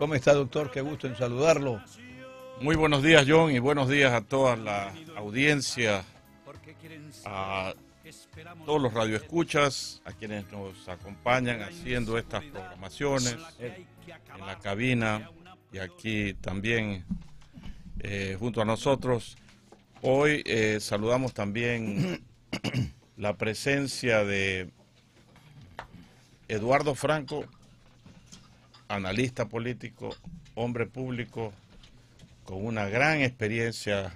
¿Cómo está, doctor? Qué gusto en saludarlo. Muy buenos días, John, y buenos días a toda la audiencia, a todos los radioescuchas, a quienes nos acompañan haciendo estas programaciones en la cabina y aquí también eh, junto a nosotros. Hoy eh, saludamos también la presencia de Eduardo Franco analista político, hombre público, con una gran experiencia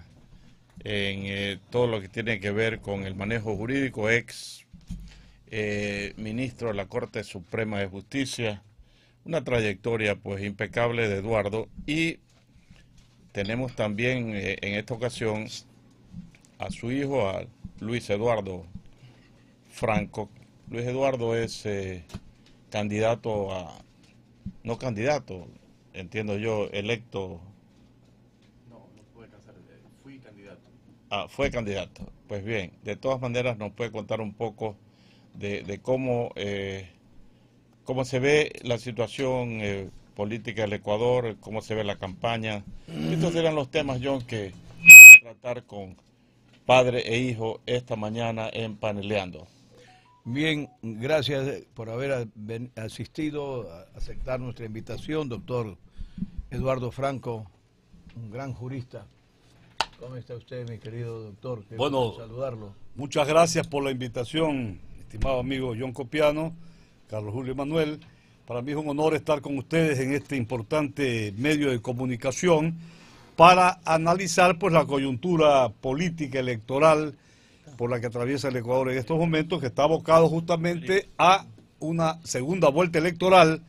en eh, todo lo que tiene que ver con el manejo jurídico, ex eh, ministro de la Corte Suprema de Justicia, una trayectoria pues impecable de Eduardo y tenemos también eh, en esta ocasión a su hijo, a Luis Eduardo Franco. Luis Eduardo es candidato a no candidato, entiendo yo, electo. No, no puede cansar, eh, fui candidato. Ah, fue candidato. Pues bien, de todas maneras nos puede contar un poco de, cómo, eh, cómo se ve la situación eh, política del Ecuador, cómo se ve la campaña. Estos eran los temas, John, que a tratar con padre e hijo esta mañana en Paneleando. Bien, gracias por haber asistido, a aceptar nuestra invitación, doctor Eduardo Franco, un gran jurista. ¿Cómo está usted, mi querido doctor? bueno, saludarlo. Muchas gracias por la invitación, estimado amigo John Copiano, Carlos Julio Manuel. Para mí es un honor estar con ustedes en este importante medio de comunicación para analizar pues la coyuntura política electoral por la que atraviesa el Ecuador en estos momentos, que está abocado justamente a una segunda vuelta electoral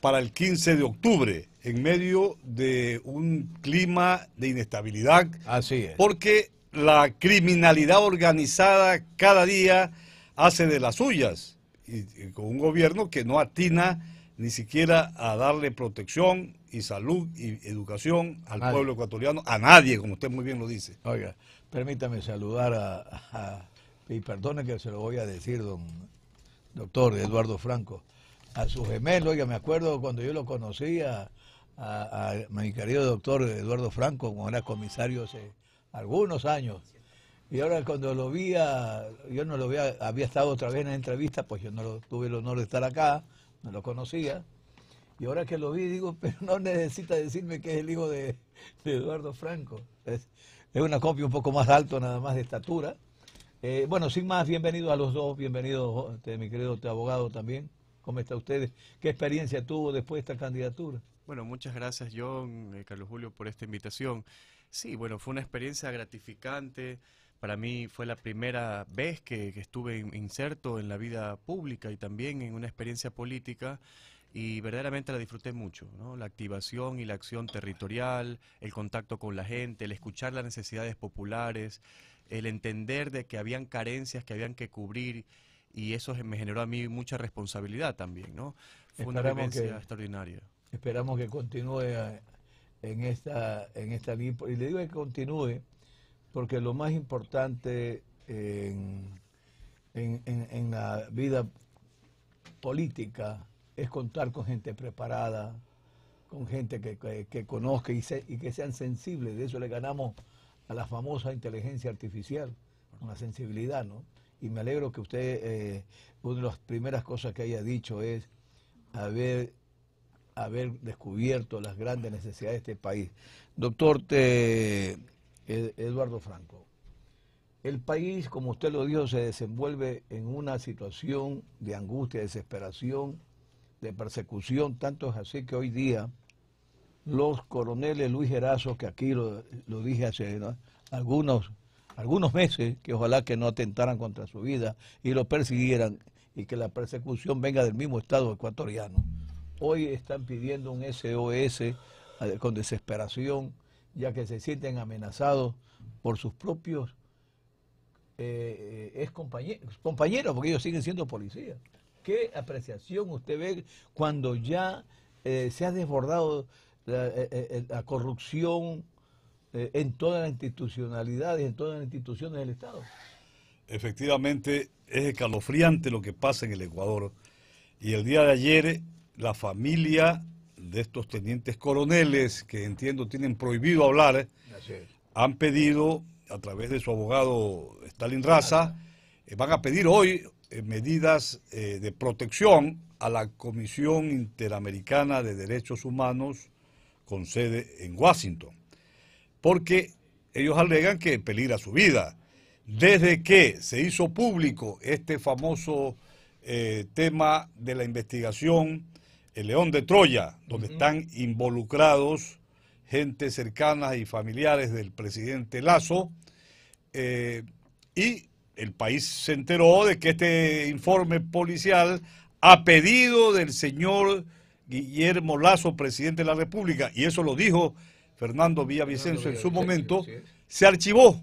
para el 15 de octubre, en medio de un clima de inestabilidad. Así es. Porque la criminalidad organizada cada día hace de las suyas, y, con un gobierno que no atina ni siquiera a darle protección y salud y educación al pueblo ecuatoriano, a nadie, como usted muy bien lo dice. Oiga, permítame saludar a, y perdone que se lo voy a decir, don doctor Eduardo Franco, a su gemelo, oiga, me acuerdo cuando yo lo conocía, a, mi querido doctor Eduardo Franco, como era comisario hace algunos años, y ahora cuando lo vi, yo no lo había, había estado otra vez en la entrevista, pues yo no tuve el honor de estar acá, no lo conocía. Y ahora que lo vi, digo, pero no necesita decirme que es el hijo de, de Eduardo Franco. Es, es una copia un poco más alto nada más de estatura. Eh, bueno, sin más, bienvenidos a los dos, bienvenidos este, mi querido este abogado también. ¿Cómo está ustedes? ¿Qué experiencia tuvo después de esta candidatura? Bueno, muchas gracias John, eh, Carlos Julio, por esta invitación. Sí, bueno, fue una experiencia gratificante. Para mí fue la primera vez que, estuve inserto en la vida pública y también en una experiencia política y verdaderamente la disfruté mucho, la activación y la acción territorial, el contacto con la gente, el escuchar las necesidades populares, el entender de que habían carencias que habían que cubrir y eso me generó a mí mucha responsabilidad también, ¿no? Fue una extraordinaria. Esperamos que continúe en esta en esta y le digo que continúe porque lo más importante en, la vida política es contar con gente preparada, con gente que, conozca y, que sean sensibles. De eso le ganamos a la famosa inteligencia artificial, con la sensibilidad, ¿no? Y me alegro que usted, eh, una de las primeras cosas que haya dicho es haber, haber descubierto las grandes necesidades de este país. Doctor, te e-, Eduardo Franco. El país, como usted lo dijo, se desenvuelve en una situación de angustia, desesperación, de persecución, tanto es así que hoy día los coroneles Luis Gerazo, que aquí lo, dije hace algunos, algunos meses, que ojalá que no atentaran contra su vida y lo persiguieran y que la persecución venga del mismo Estado ecuatoriano. Hoy están pidiendo un SOS eh, con desesperación ya que se sienten amenazados por sus propios eh, eh, compañeros, porque ellos siguen siendo policías. ¿Qué apreciación usted ve cuando ya eh, se ha desbordado la, la corrupción en todas las institucionalidades, en todas las instituciones del Estado? Efectivamente, es escalofriante lo que pasa en el Ecuador. Y el día de ayer, la familia de estos tenientes coroneles que entiendo tienen prohibido hablar, han pedido a través de su abogado Stalin Raza, eh, van a pedir hoy eh, medidas eh, de protección a la Comisión Interamericana de Derechos Humanos con sede en Washington, porque ellos alegan que peligra su vida. Desde que se hizo público este famoso tema de la investigación el León de Troya, donde están involucrados gente cercana y familiares del presidente Lazo. Eh, y el país se enteró de que este informe policial, a pedido del señor Guillermo Lazo, presidente de la República, y eso lo dijo Fernando Villavicencio en su momento, se archivó.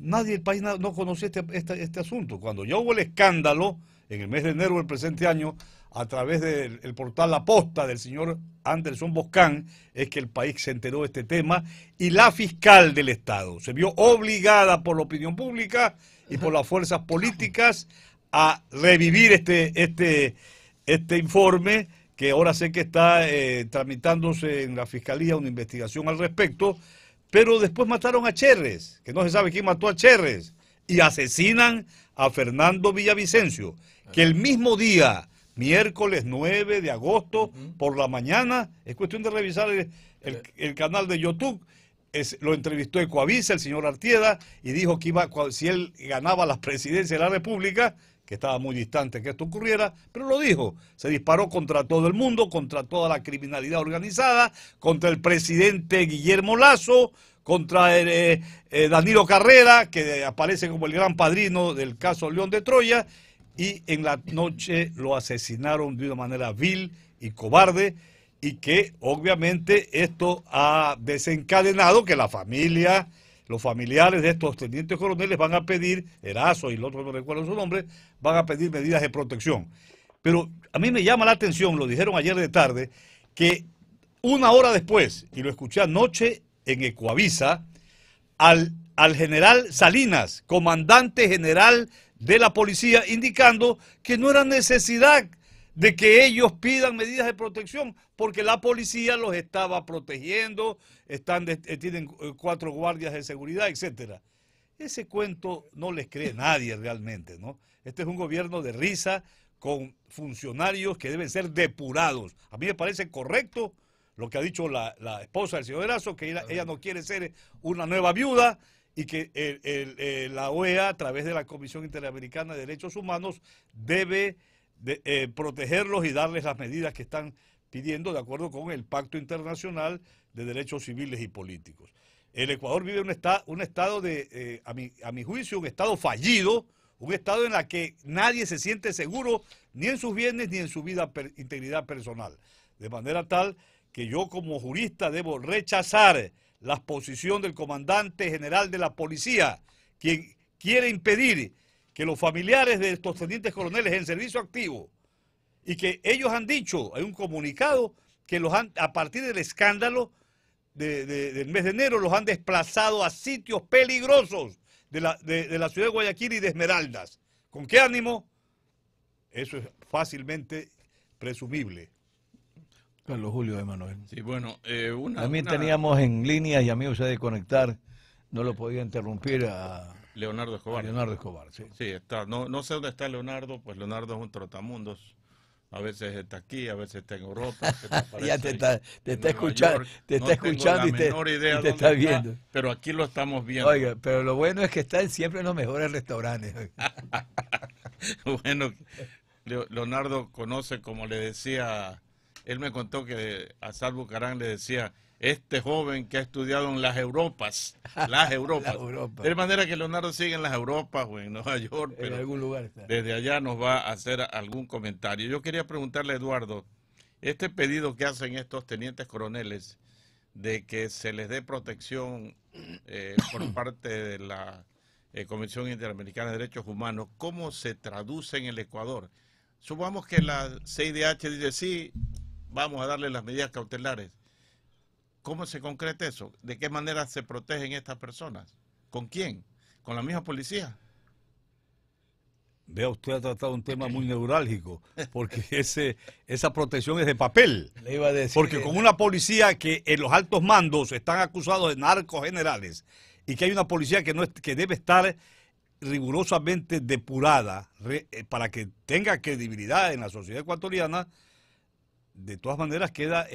Nadie del país no conocía este, este, este asunto. Cuando ya hubo el escándalo, en el mes de enero del presente año, a través del portal La Posta del señor Anderson Boscán es que el país se enteró de este tema y la fiscal del Estado se vio obligada por la opinión pública y por las fuerzas políticas a revivir este, este, este informe que ahora sé que está eh, tramitándose en la Fiscalía una investigación al respecto, pero después mataron a Cherres, que no se sabe quién mató a Cherres, y asesinan a Fernando Villavicencio, que el mismo día miércoles 9 de agosto por la mañana. Es cuestión de revisar el, canal de YouTube. lo entrevistó Ecoavisa, el señor Artieda, y dijo que iba, si él ganaba la presidencia de la República, que estaba muy distante que esto ocurriera, pero lo dijo, se disparó contra todo el mundo, contra toda la criminalidad organizada, contra el presidente Guillermo Lazo, contra eh, eh, eh, Danilo Carrera, que aparece como el gran padrino del caso León de Troya, y en la noche lo asesinaron de una manera vil y cobarde y que obviamente esto ha desencadenado que la familia, los familiares de estos tenientes coroneles van a pedir, Erazo y el otro no recuerdo su nombre, van a pedir medidas de protección. Pero a mí me llama la atención, lo dijeron ayer de tarde, que una hora después, y lo escuché anoche en Ecuavisa, al, al general Salinas, comandante general de la policía indicando que no era necesidad de que ellos pidan medidas de protección porque la policía los estaba protegiendo, están eh, tienen eh, cuatro guardias de seguridad, etcétera. Ese cuento no les cree nadie realmente, ¿no? Este es un gobierno de risa con funcionarios que deben ser depurados. A mí me parece correcto lo que ha dicho la, esposa del señor Erazo, que ella no quiere ser una nueva viuda y que eh, la OEA, a través de la Comisión Interamericana de Derechos Humanos, debe eh, protegerlos y darles las medidas que están pidiendo de acuerdo con el Pacto Internacional de Derechos Civiles y Políticos. El Ecuador vive un, un estado de, eh, a, mi, a mi juicio, un estado fallido, un estado en el que nadie se siente seguro ni en sus bienes ni en su vida integridad personal. De manera tal que yo como jurista debo rechazar la posición del comandante general de la policía, quien quiere impedir que los familiares de estos tenientes coroneles en servicio activo, y que ellos han dicho, hay un comunicado, que los han, a partir del escándalo de, del mes de enero, los han desplazado a sitios peligrosos de la, de la ciudad de Guayaquil y de Esmeraldas. ¿Con qué ánimo? Eso es fácilmente presumible. Carlos Julio Emanuel. Sí, bueno, eh, También teníamos en línea y a mí usé de conectar, no lo podía interrumpir a Leonardo Escobar. Leonardo Escobar, sí. Sí, está. No, no sé dónde está Leonardo, pues Leonardo es un trotamundos. A veces está aquí, a veces está en Europa. Te ya te está, escuchando, y te, está viendo. pero aquí lo estamos viendo. Oiga, pero lo bueno es que está siempre en los mejores restaurantes. bueno, Leonardo conoce, como le decía él me contó que a Salvo Carán le decía, este joven que ha estudiado en las Europas, las Europas. De manera que Leonardo sigue en las Europas o en Nueva York, pero en algún lugar desde allá nos va a hacer algún comentario. Yo quería preguntarle a Eduardo, este pedido que hacen estos tenientes coroneles de que se les dé protección eh, por parte de la eh, Comisión Convención Interamericana de Derechos Humanos, ¿cómo se traduce en el Ecuador? Supongamos que la CIDH dice, sí, vamos a darle las medidas cautelares. ¿Cómo se concreta eso? ¿De qué manera se protegen estas personas? ¿Con quién? ¿Con la misma policía? Vea, usted ha tratado un tema muy neurálgico, porque ese, esa protección es de papel. Le iba a decir. Porque con una policía que en los altos mandos están acusados de narcos generales y que hay una policía que, no que debe estar rigurosamente depurada eh, para que tenga credibilidad en la sociedad ecuatoriana, de todas maneras queda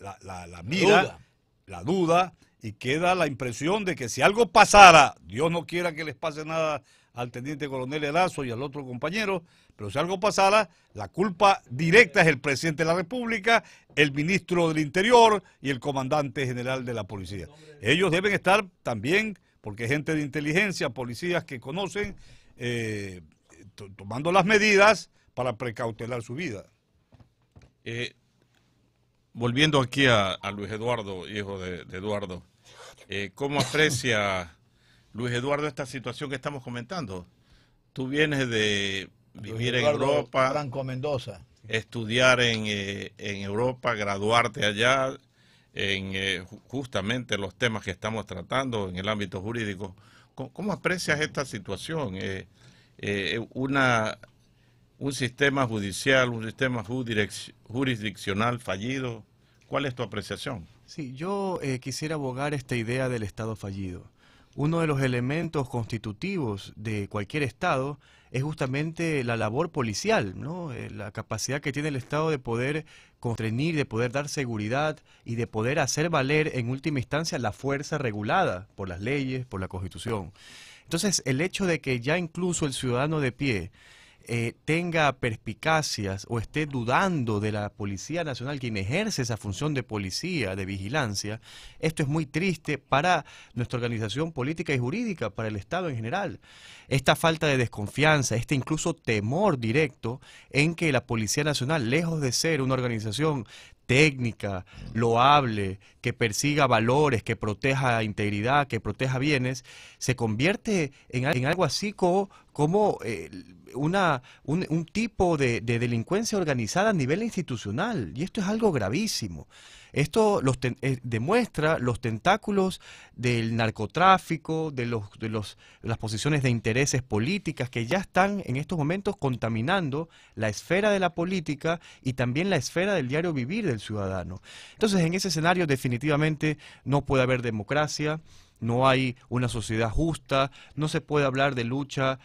la, la, la, duda. la duda y queda la impresión de que si algo pasara, Dios no quiera que les pase nada al teniente coronel Erazo y al otro compañero, pero si algo pasara, la culpa directa es el presidente de la República, el ministro del Interior y el comandante general de la policía. Ellos deben estar también, porque gente de inteligencia, policías que conocen, eh, tomando las medidas para precautelar su vida. Eh, volviendo aquí a, Luis Eduardo, hijo de, Eduardo, eh, ¿cómo aprecia Luis Eduardo esta situación que estamos comentando? Tú vienes de vivir en Europa, estudiar eh, en, Europa, graduarte allá, en eh, justamente los temas que estamos tratando en el ámbito jurídico. ¿Cómo, aprecias esta situación? una un sistema judicial, un sistema jurisdiccional fallido. ¿Cuál es tu apreciación? Sí, yo eh, quisiera abogar esta idea del Estado fallido. Uno de los elementos constitutivos de cualquier Estado es justamente la labor policial, ¿no? Eh, la capacidad que tiene el Estado de poder constreñir, de poder dar seguridad y de poder hacer valer en última instancia la fuerza regulada por las leyes, por la Constitución. Entonces, el hecho de que ya incluso el ciudadano de pie eh, tenga perspicacias o esté dudando de la Policía Nacional, quien ejerce esa función de policía, de vigilancia, esto es muy triste para nuestra organización política y jurídica, para el Estado en general. Esta falta de desconfianza, este incluso temor directo en que la Policía Nacional, lejos de ser una organización técnica, loable, que persiga valores, que proteja integridad, que proteja bienes, se convierte en, en algo así como, como eh, una, un, tipo de, delincuencia organizada a nivel institucional. Y esto es algo gravísimo. Esto los eh, demuestra los tentáculos del narcotráfico, de, los, de los, las posiciones de intereses políticas que ya están en estos momentos contaminando la esfera de la política y también la esfera del diario vivir del ciudadano. Entonces, en ese escenario definitivamente no puede haber democracia no hay una sociedad justa, no se puede hablar de lucha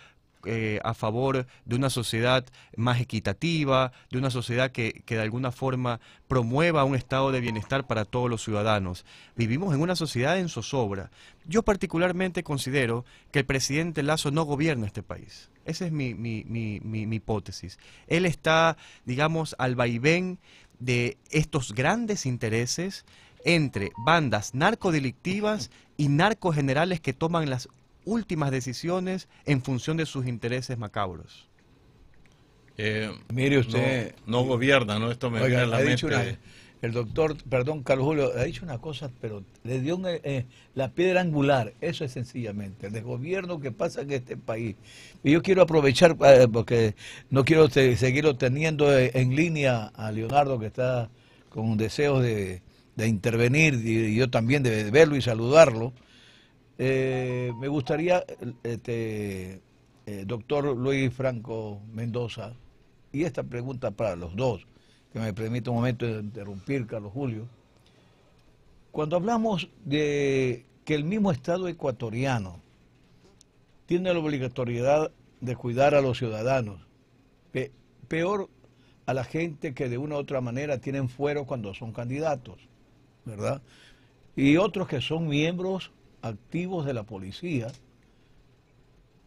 eh, a favor de una sociedad más equitativa, de una sociedad que, de alguna forma promueva un estado de bienestar para todos los ciudadanos. Vivimos en una sociedad en zozobra. Yo particularmente considero que el presidente Lazo no gobierna este país. Esa es mi, mi, hipótesis. Él está, digamos, al vaivén de estos grandes intereses entre bandas narcodelictivas y narcogenerales que toman las últimas decisiones en función de sus intereses macabros. Eh, Mire usted. No, eh, gobierna, ¿no? Esto me oiga, viene a la mente. el doctor, perdón, Carlos Julio, ha dicho una cosa, pero le dio eh, la piedra angular. Eso es sencillamente el desgobierno que pasa en este país. Y yo quiero aprovechar, porque no quiero seguir teniendo en línea a Leonardo, que está con deseos deseo de intervenir, y yo también de verlo y saludarlo. Eh, me gustaría, este, eh, doctor Luis Franco Mendoza, y esta pregunta para los dos, que me permite un momento de interrumpir, Carlos Julio. Cuando hablamos de que el mismo Estado ecuatoriano tiene la obligatoriedad de cuidar a los ciudadanos, peor a la gente que de una u otra manera tienen fuero cuando son candidatos, ¿verdad? Y otros que son miembros activos de la policía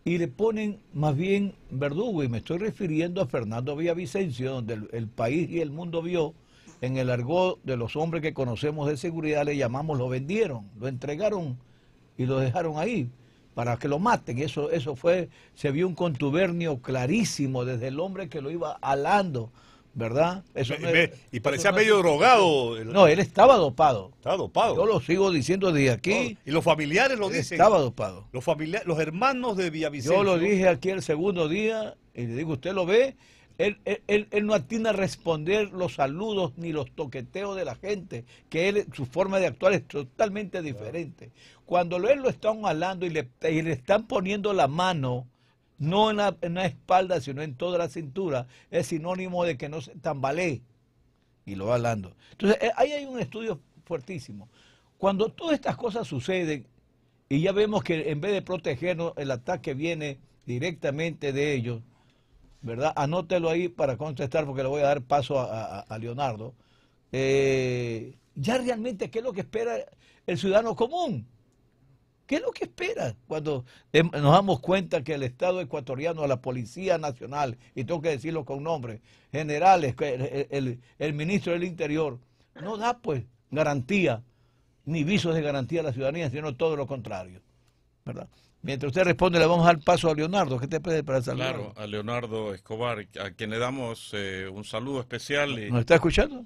y le ponen más bien verdugo, y me estoy refiriendo a Fernando Villavicencio, donde el, país y el mundo vio, en el argot de los hombres que conocemos de seguridad, le llamamos lo vendieron, lo entregaron y lo dejaron ahí para que lo maten. Eso, eso fue, se vio un contubernio clarísimo desde el hombre que lo iba alando ¿verdad? Eso y parecía medio drogado. No, él estaba dopado. Estaba dopado. Yo lo sigo diciendo desde aquí. y los familiares lo dicen. Estaba dopado. Los, familiares, los hermanos de Villavicencio. Yo lo dije aquí el segundo día y le digo, usted lo ve, él, él, él, no atina a responder los saludos ni los toqueteos de la gente, que él, su forma de actuar es totalmente diferente. Cuando él lo están hablando y le, y le están poniendo la mano no en la, espalda, sino en toda la cintura, es sinónimo de que no se tambalee. Y lo va hablando. Entonces, eh, ahí hay un estudio fuertísimo. Cuando todas estas cosas suceden, y ya vemos que en vez de protegernos, el ataque viene directamente de ellos, ¿verdad? Anótelo ahí para contestar, porque le voy a dar paso a, Leonardo. Eh, ya realmente, ¿qué es lo que espera el ciudadano común? ¿Qué es lo que espera cuando nos damos cuenta que el Estado ecuatoriano, la Policía Nacional, y tengo que decirlo con nombre, generales, el, el, ministro del Interior, no da pues garantía, ni visos de garantía a la ciudadanía, sino todo lo contrario? ¿verdad? Mientras usted responde, le vamos a dar paso a Leonardo. ¿Qué te pide para saludar? Claro, a Leonardo Escobar, a quien le damos eh, un saludo especial. ¿Nos está escuchando?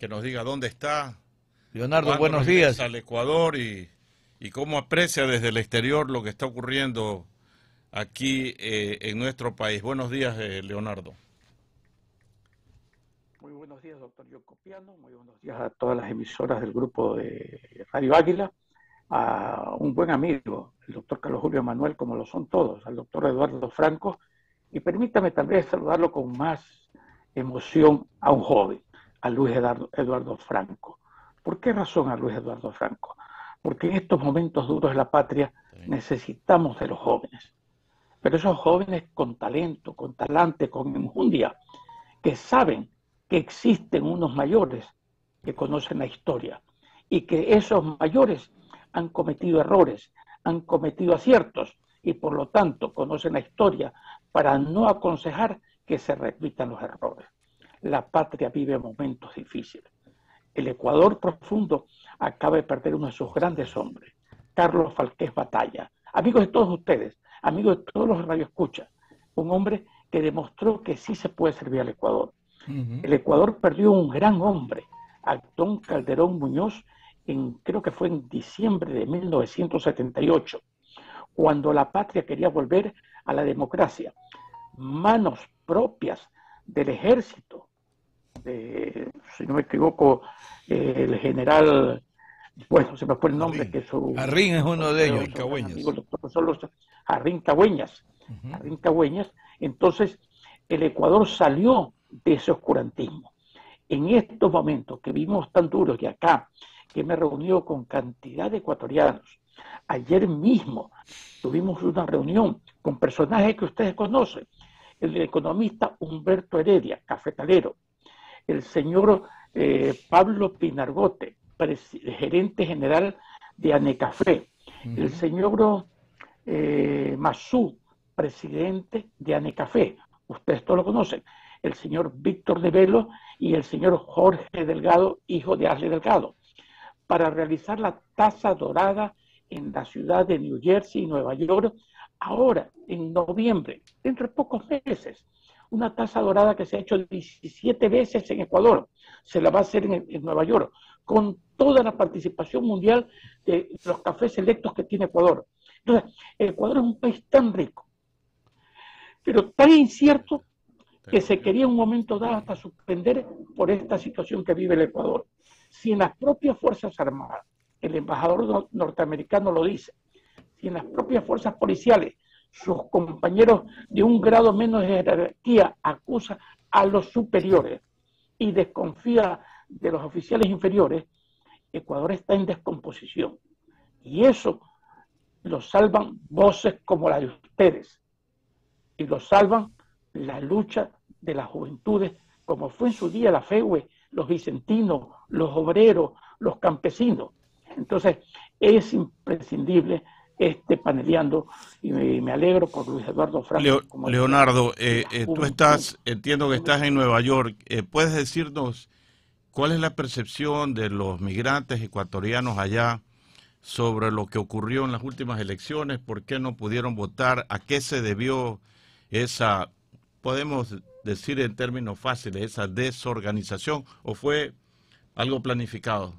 Que nos diga dónde está. Leonardo, buenos días. Al Ecuador y y cómo aprecia desde el exterior lo que está ocurriendo aquí eh, en nuestro país. Buenos días, eh, Leonardo. Muy buenos días, doctor Yocopiano. Muy buenos días a todas las emisoras del grupo de Radio Águila. A un buen amigo, el doctor Carlos Julio Manuel, como lo son todos, al doctor Eduardo Franco. Y permítame también saludarlo con más emoción a un joven, a Luis Eduardo Franco. ¿Por qué razón a Luis Eduardo Franco? porque en estos momentos duros de la patria necesitamos de los jóvenes. Pero esos jóvenes con talento, con talante, con enjundia, que saben que existen unos mayores que conocen la historia y que esos mayores han cometido errores, han cometido aciertos y por lo tanto conocen la historia para no aconsejar que se repitan los errores. La patria vive momentos difíciles el Ecuador profundo acaba de perder uno de sus grandes hombres, Carlos Falqués Batalla. Amigos de todos ustedes, amigos de todos los radioescuchas, un hombre que demostró que sí se puede servir al Ecuador. El Ecuador perdió un gran hombre, Actón Calderón Muñoz, en, creo que fue en diciembre de 1978, cuando la patria quería volver a la democracia. Manos propias del ejército, de, si no me equivoco, eh, el general, bueno, se me fue el nombre, que es uno de ellos, Entonces, el Ecuador salió de ese oscurantismo. En estos momentos que vimos tan duros y acá, que me he con cantidad de ecuatorianos, ayer mismo tuvimos una reunión con personajes que ustedes conocen, el economista Humberto Heredia, cafetalero, el señor eh, Pablo Pinargote, gerente general de Anecafé, el señor eh, presidente de Anecafé, ustedes todos lo conocen, el señor Víctor de Velo y el señor Jorge Delgado, hijo de Ashley Delgado, para realizar la tasa dorada en la ciudad de New Jersey y Nueva York ahora, en noviembre, dentro de pocos meses una taza dorada que se ha hecho 17 veces en Ecuador, se la va a hacer en, Nueva York, con toda la participación mundial de los cafés selectos que tiene Ecuador. Entonces, Ecuador es un país tan rico, pero tan incierto que se quería un momento dado hasta suspender por esta situación que vive el Ecuador. Si en las propias Fuerzas Armadas, el embajador norteamericano lo dice, si en las propias fuerzas policiales sus compañeros de un grado menos de jerarquía, acusa a los superiores y desconfía de los oficiales inferiores, Ecuador está en descomposición. Y eso lo salvan voces como las de ustedes. Y lo salvan la lucha de las juventudes, como fue en su día la FEUE, los vicentinos, los obreros, los campesinos. Entonces, es imprescindible este, paneleando y me, alegro por Luis Eduardo Franco. Leonardo, eh, eh, tú estás, entiendo que estás en Nueva York, eh, ¿puedes decirnos cuál es la percepción de los migrantes ecuatorianos allá sobre lo que ocurrió en las últimas elecciones? ¿Por qué no pudieron votar? ¿A qué se debió esa, podemos decir en términos fáciles, esa desorganización o fue algo planificado?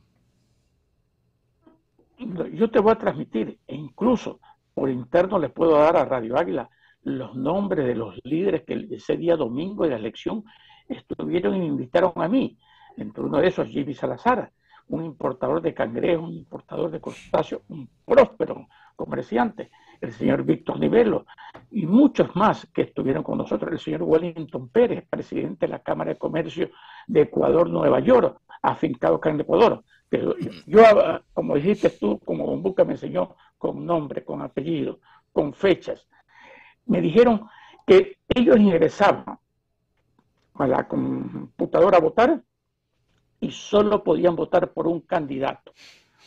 yo te voy a transmitir, e incluso por interno les puedo dar a Radio Águila los nombres de los líderes que ese día domingo de la elección estuvieron y me invitaron a mí. Entre uno de esos, Jimmy Salazar, un importador de cangrejos, un importador de crustáceos, un próspero comerciante, el señor Víctor Nivelo y muchos más que estuvieron con nosotros, el señor Wellington Pérez, presidente de la Cámara de Comercio de Ecuador-Nueva York, afincado acá en Ecuador, yo, ah, como dijiste tú, como Don Buca me enseñó, con nombre, con apellido, con fechas, me dijeron que ellos ingresaban a la computadora a votar y solo podían votar por un candidato.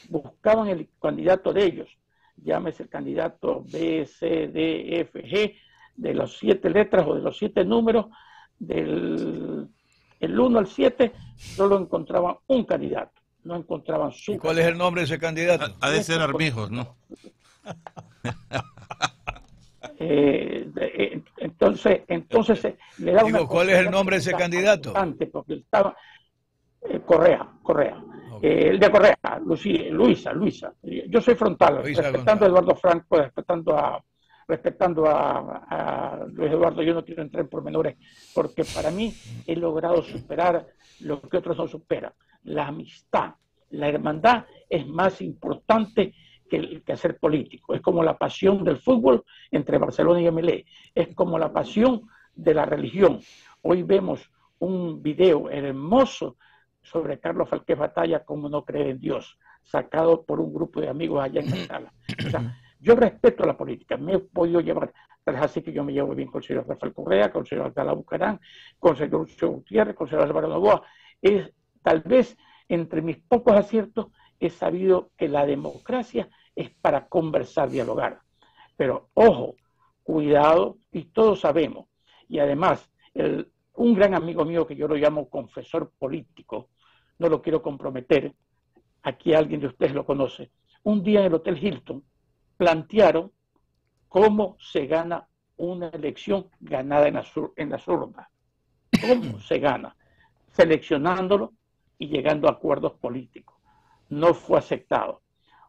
Buscaban el candidato de ellos, llámese el candidato B, C, D, F, G, de las siete letras o de los siete números, del 1 al 7, solo encontraban un candidato no encontraban su. ¿Cuál es el nombre de ese candidato? Ha, de ser Armijos, ¿no? Eh, eh, entonces, entonces eh, le da Digo, ¿cuál es el nombre de ese candidato? antes Porque estaba Correa, Correa. el de Correa, Luisa, Luisa. Yo soy frontal, respetando a Eduardo Franco, respetando a respetando a, a, Luis Eduardo, yo no quiero entrar en pormenores, porque para mí he logrado superar lo que otros no superan la amistad, la hermandad es más importante que el quehacer político. Es como la pasión del fútbol entre Barcelona y MLE. Es como la pasión de la religión. Hoy vemos un video hermoso sobre Carlos Falquez Batalla, como no cree en Dios, sacado por un grupo de amigos allá en la sala. yo respeto la política, me he podido llevar, tal así que yo me llevo bien con el señor Rafael Correa, con el señor Alcalá Bucarán, con el señor Ucho Gutiérrez, con el señor Álvaro Novoa. Es Tal vez entre mis pocos aciertos he sabido que la democracia es para conversar, dialogar. Pero ojo, cuidado, y todos sabemos. Y además, un gran amigo mío que yo lo llamo confesor político, no lo quiero comprometer, aquí alguien de ustedes lo conoce, un día en el Hotel Hilton plantearon cómo se gana una elección ganada en la, ¿Cómo se gana? Seleccionándolo y llegando a acuerdos políticos. No fue aceptado.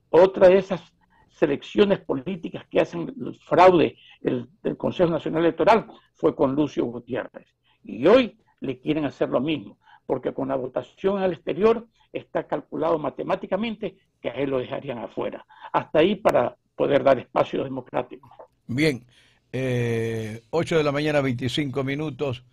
Otra de esas selecciones políticas que hacen el fraude el, del Consejo Nacional Electoral fue con Lucio Gutiérrez. Y hoy le quieren hacer lo mismo, porque con la votación al exterior está calculado matemáticamente que a él lo dejarían afuera. Hasta ahí para poder dar espacio democrático. Bien, 8 eh, de la mañana, 25 minutos.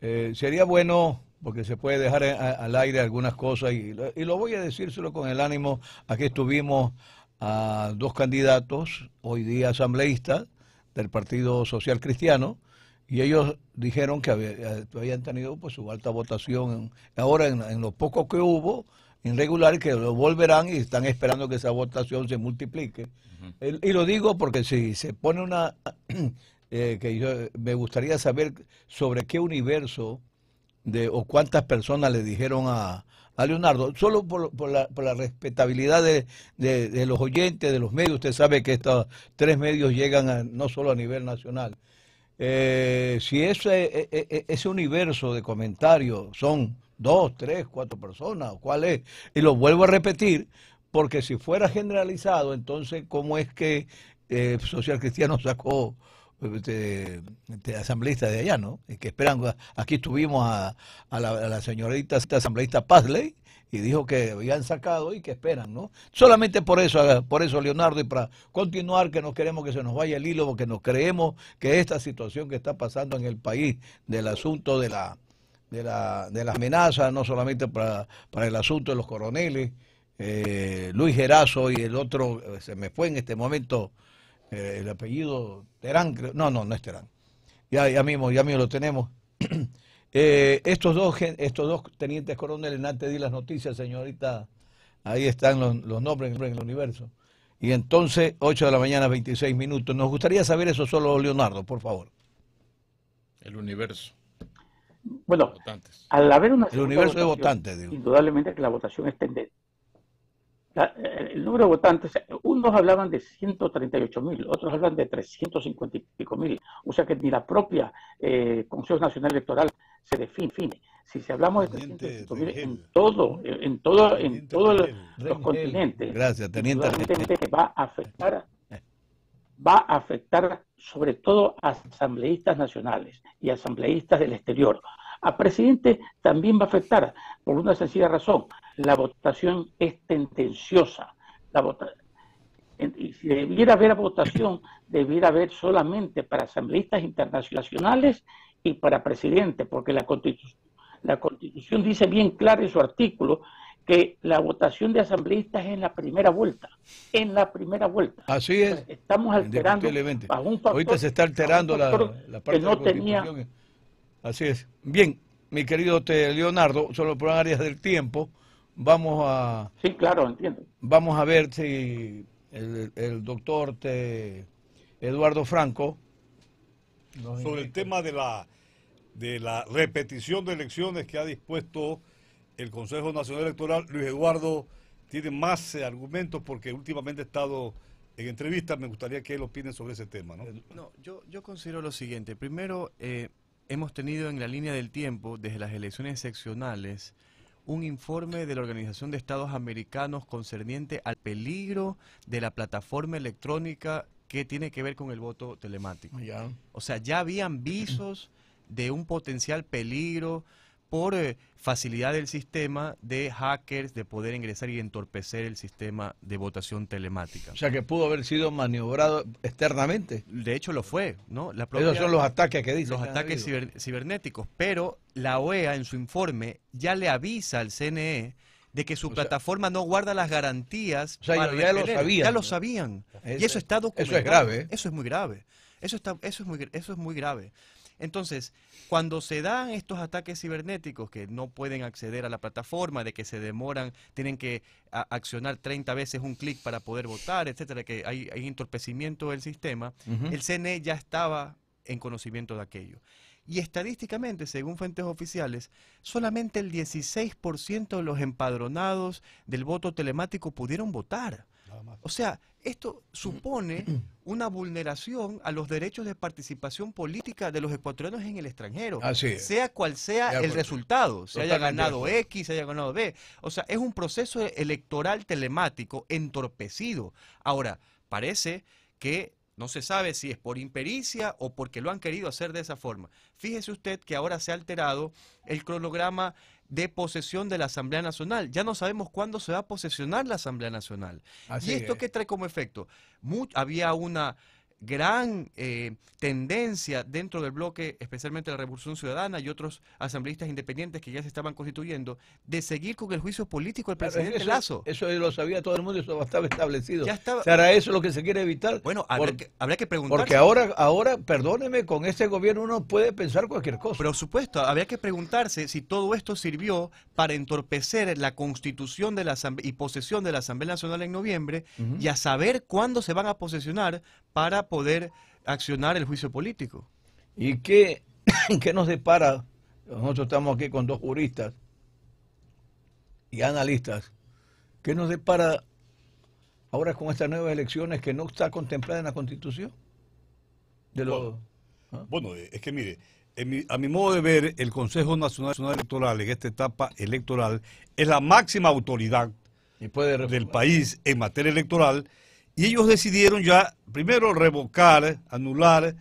Eh, sería bueno porque se puede dejar eh, al aire algunas cosas y, y, lo voy a decírselo con el ánimo. Aquí estuvimos a dos candidatos, hoy día asambleístas, del Partido Social Cristiano, y ellos dijeron que eh, habían tenido pues su alta votación. Ahora, en, los lo poco que hubo, irregular que lo volverán y están esperando que esa votación se multiplique. Y lo digo porque si se pone una, eh, que yo me gustaría saber sobre qué universo o cuántas personas le dijeron a, Leonardo, solo por, la, respetabilidad de, los oyentes, de los medios, usted sabe que estos tres medios llegan no solo a nivel nacional. Eh, si ese, e, e, e, ese universo de comentarios son dos, tres, cuatro personas, ¿cuál es? Y lo vuelvo a repetir, porque si fuera generalizado, entonces, ¿cómo es que eh, Social Cristiano sacó de, de de allá, ¿no? Que esperan, aquí estuvimos a, la, señorita asambleísta Pazley y dijo que habían sacado y que esperan, ¿no? Solamente por eso, por eso Leonardo, y para continuar, que no queremos que se nos vaya el hilo, porque nos creemos que esta situación que está pasando en el país del asunto de la, de la, de amenaza, no solamente para, el asunto de los coroneles, eh, Luis Gerazo y el otro, eh, se me fue en este momento eh, el apellido Terán, creo. No, no, no es Terán. Ya, ya mismo, ya mismo lo tenemos. Eh, estos, dos, estos dos tenientes coroneles, antes di las noticias, señorita. Ahí están los, nombres en el universo. Y entonces, 8 de la mañana, 26 minutos. Nos gustaría saber eso solo, Leonardo, por favor. El universo. Bueno, al haber una... El universo de votantes, digo. Indudablemente que la votación es tendente eh, el número de votantes, unos hablaban de 138 mil, otros hablan de 350 y pico mil, o sea que ni la propia eh, Consejo Nacional Electoral se define. Si, se hablamos de mil en todo, en todo, en todos los, continentes, gracias, va a afectar va a afectar sobre todo a asambleístas nacionales y asambleístas del exterior, a presidente también va a afectar, por una sencilla razón, la votación es tendenciosa. La vota... y si debiera haber votación, debiera haber solamente para asambleístas internacionales y para presidente, porque la, la Constitución dice bien claro en su artículo que la votación de asambleístas es en la primera vuelta, en la primera vuelta. Así es. Estamos alterando a Ahorita se está alterando la, parte no de la tenía Así es. Bien, mi querido te, Leonardo, solo por áreas del tiempo, vamos a... Sí, claro, entiendo. Vamos a ver si el, doctor te, Eduardo Franco... Sobre el tema de la, de la repetición de elecciones que ha dispuesto el Consejo Nacional Electoral, Luis Eduardo tiene más eh, argumentos porque últimamente ha estado en entrevistas. Me gustaría que él opine sobre ese tema. No, eh, yo, yo considero lo siguiente. Primero, eh, hemos tenido en la línea del tiempo, desde las elecciones seccionales, un informe de la Organización de Estados Americanos concerniente al peligro de la plataforma electrónica que tiene que ver con el voto telemático. O sea, ya habían visos de un potencial peligro por eh, facilidad del sistema de hackers de poder ingresar y entorpecer el sistema de votación telemática. O sea que pudo haber sido maniobrado externamente. De hecho lo fue, ¿no? Esos son los ataques que dicen. Los ataques cibernéticos, pero la OEA en su informe ya le avisa al CNE de que su plataforma no guarda las garantías. O sea, ya, lo sabían. Ya lo sabían. Y eso está documentado. Eso es grave. ¿eh? Eso es muy grave. Eso, está, eso, es muy, eso es muy grave. Entonces, cuando se dan estos ataques cibernéticos que no pueden acceder a la plataforma, de que se demoran, tienen que accionar 30 veces un clic para poder votar, etcétera, que hay, entorpecimiento del sistema, el CNE ya estaba en conocimiento de aquello. Y estadísticamente, según fuentes oficiales, solamente el 16% de los empadronados del voto telemático pudieron votar. O sea, esto supone una vulneración a los derechos de participación política de los ecuatorianos en el extranjero, Así sea cual sea el resultado, se haya ganado X, se haya ganado B. O sea, es un proceso electoral telemático entorpecido. Ahora, parece que no se sabe si es por impericia o porque lo han querido hacer de esa forma. Fíjese usted que ahora se ha alterado el cronograma de posesión de la Asamblea Nacional. Ya no sabemos cuándo se va a posesionar la Asamblea Nacional. ¿Y esto qué trae como efecto? había una gran eh, tendencia dentro del bloque, especialmente la Revolución Ciudadana y otros asambleístas independientes que ya se estaban constituyendo, de seguir con el juicio político del presidente Lazo. Eso lo sabía todo el mundo, eso estaba establecido. Ya estaba, ¿Será eso lo que se quiere evitar? Bueno, habría que, preguntar. preguntarse. Porque ahora, ahora, perdóneme, con este gobierno uno puede pensar cualquier cosa. Por supuesto, habría que preguntarse si todo esto sirvió para entorpecer la constitución de la y posesión de la Asamblea Nacional en noviembre y a saber cuándo se van a posesionar para poder accionar el juicio político. ¿Y qué, nos depara? Nosotros estamos aquí con dos juristas y analistas. ¿Qué nos depara ahora con estas nuevas elecciones que no está contemplada en la Constitución? De lo, bueno, ¿Ah? es que mire, a mi modo de ver, el Consejo Nacional Electoral en esta etapa electoral es la máxima autoridad del país en materia electoral y ellos decidieron ya, primero, revocar, anular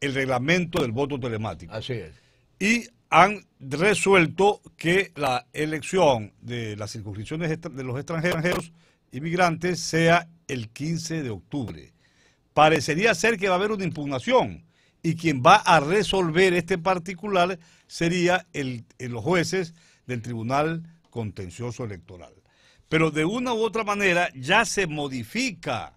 el reglamento del voto telemático. Así es. Y han resuelto que la elección de las circunscripciones de los extranjeros migrantes sea el 15 de octubre. Parecería ser que va a haber una impugnación y quien va a resolver este particular sería eh, los jueces del Tribunal Contencioso Electoral. Pero de una u otra manera ya se modifica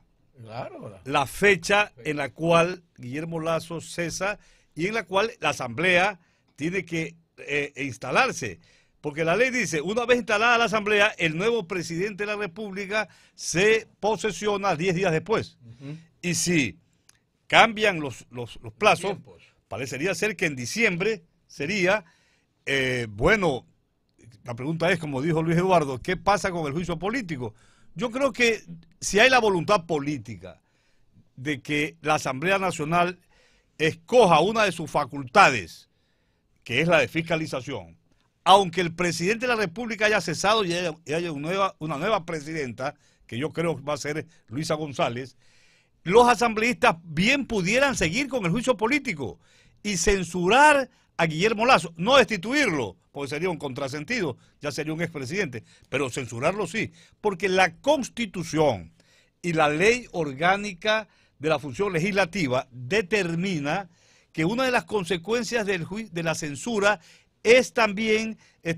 la fecha en la cual Guillermo Lazo cesa y en la cual la Asamblea tiene que eh, instalarse. Porque la ley dice, una vez instalada la Asamblea, el nuevo presidente de la República se posesiona 10 días después. Y si cambian los, los, plazos, parecería ser que en diciembre sería, eh, bueno, la pregunta es, como dijo Luis Eduardo, ¿qué pasa con el juicio político? Yo creo que si hay la voluntad política de que la Asamblea Nacional escoja una de sus facultades, que es la de fiscalización, aunque el presidente de la República haya cesado y haya, una, nueva, una nueva presidenta, que yo creo que va a ser Luisa González, los asambleístas bien pudieran seguir con el juicio político y censurar a Guillermo Lazo, no destituirlo, porque sería un contrasentido, ya sería un expresidente, pero censurarlo sí, porque la constitución y la ley orgánica de la función legislativa determina que una de las consecuencias del de la censura es también eh,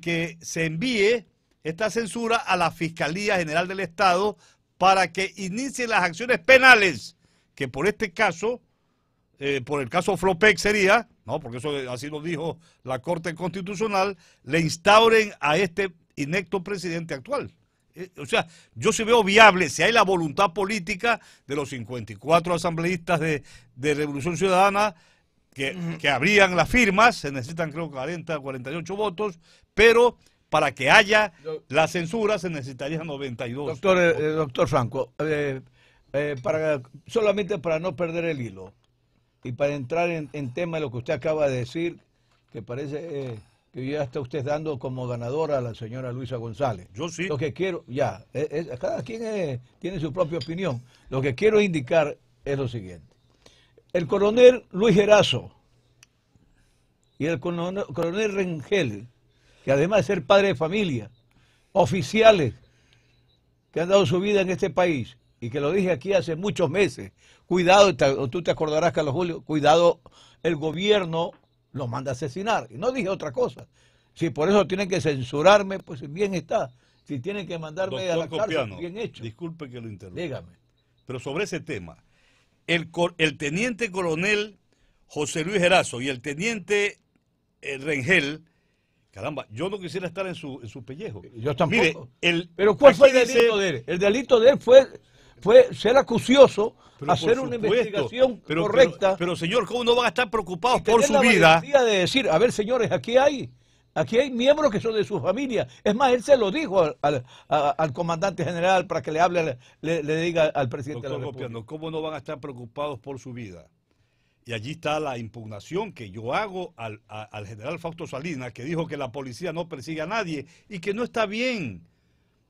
que se envíe esta censura a la Fiscalía General del Estado para que inicie las acciones penales, que por este caso eh, por el caso Flopec sería, no, porque eso eh, así lo dijo la Corte Constitucional, le instauren a este inecto presidente actual. Eh, o sea, yo sí veo viable, si hay la voluntad política de los 54 asambleístas de, Revolución Ciudadana, que, abrían las firmas, se necesitan creo 40, 48 votos, pero para que haya la censura se necesitarían 92. Doctor, doctor Franco, para, solamente para no perder el hilo, y para entrar en, tema de lo que usted acaba de decir, que parece eh, que ya está usted dando como ganadora a la señora Luisa González. Yo sí. Lo que quiero, ya, eh, eh, cada quien tiene su propia opinión. Lo que quiero indicar es lo siguiente. El coronel Luis Gerazo y el coronel, coronel Rengel, que además de ser padre de familia, oficiales que han dado su vida en este país, y que lo dije aquí hace muchos meses, Cuidado, tú te acordarás, Carlos Julio, cuidado, el gobierno lo manda a asesinar. Y no dije otra cosa. Si por eso tienen que censurarme, pues bien está. Si tienen que mandarme a la cárcel, bien hecho. Disculpe que lo interrumpa. Dígame. Pero sobre ese tema, el, teniente coronel José Luis Gerazo y el teniente eh, Rengel, caramba, yo no quisiera estar en su, pellejo. Yo tampoco. Pero ¿cuál fue el delito de él? El delito de él fue fue ser acucioso, hacer una investigación correcta. Pero, señor, ¿cómo no van a estar preocupados por su la vida? de decir, a ver, señores, aquí hay, aquí hay miembros que son de su familia. Es más, él se lo dijo al, comandante general para que le hable, le, diga al presidente de la ¿Cómo no van a estar preocupados por su vida? Y allí está la impugnación que yo hago al, al general Fausto Salinas, que dijo que la policía no persigue a nadie y que no está bien.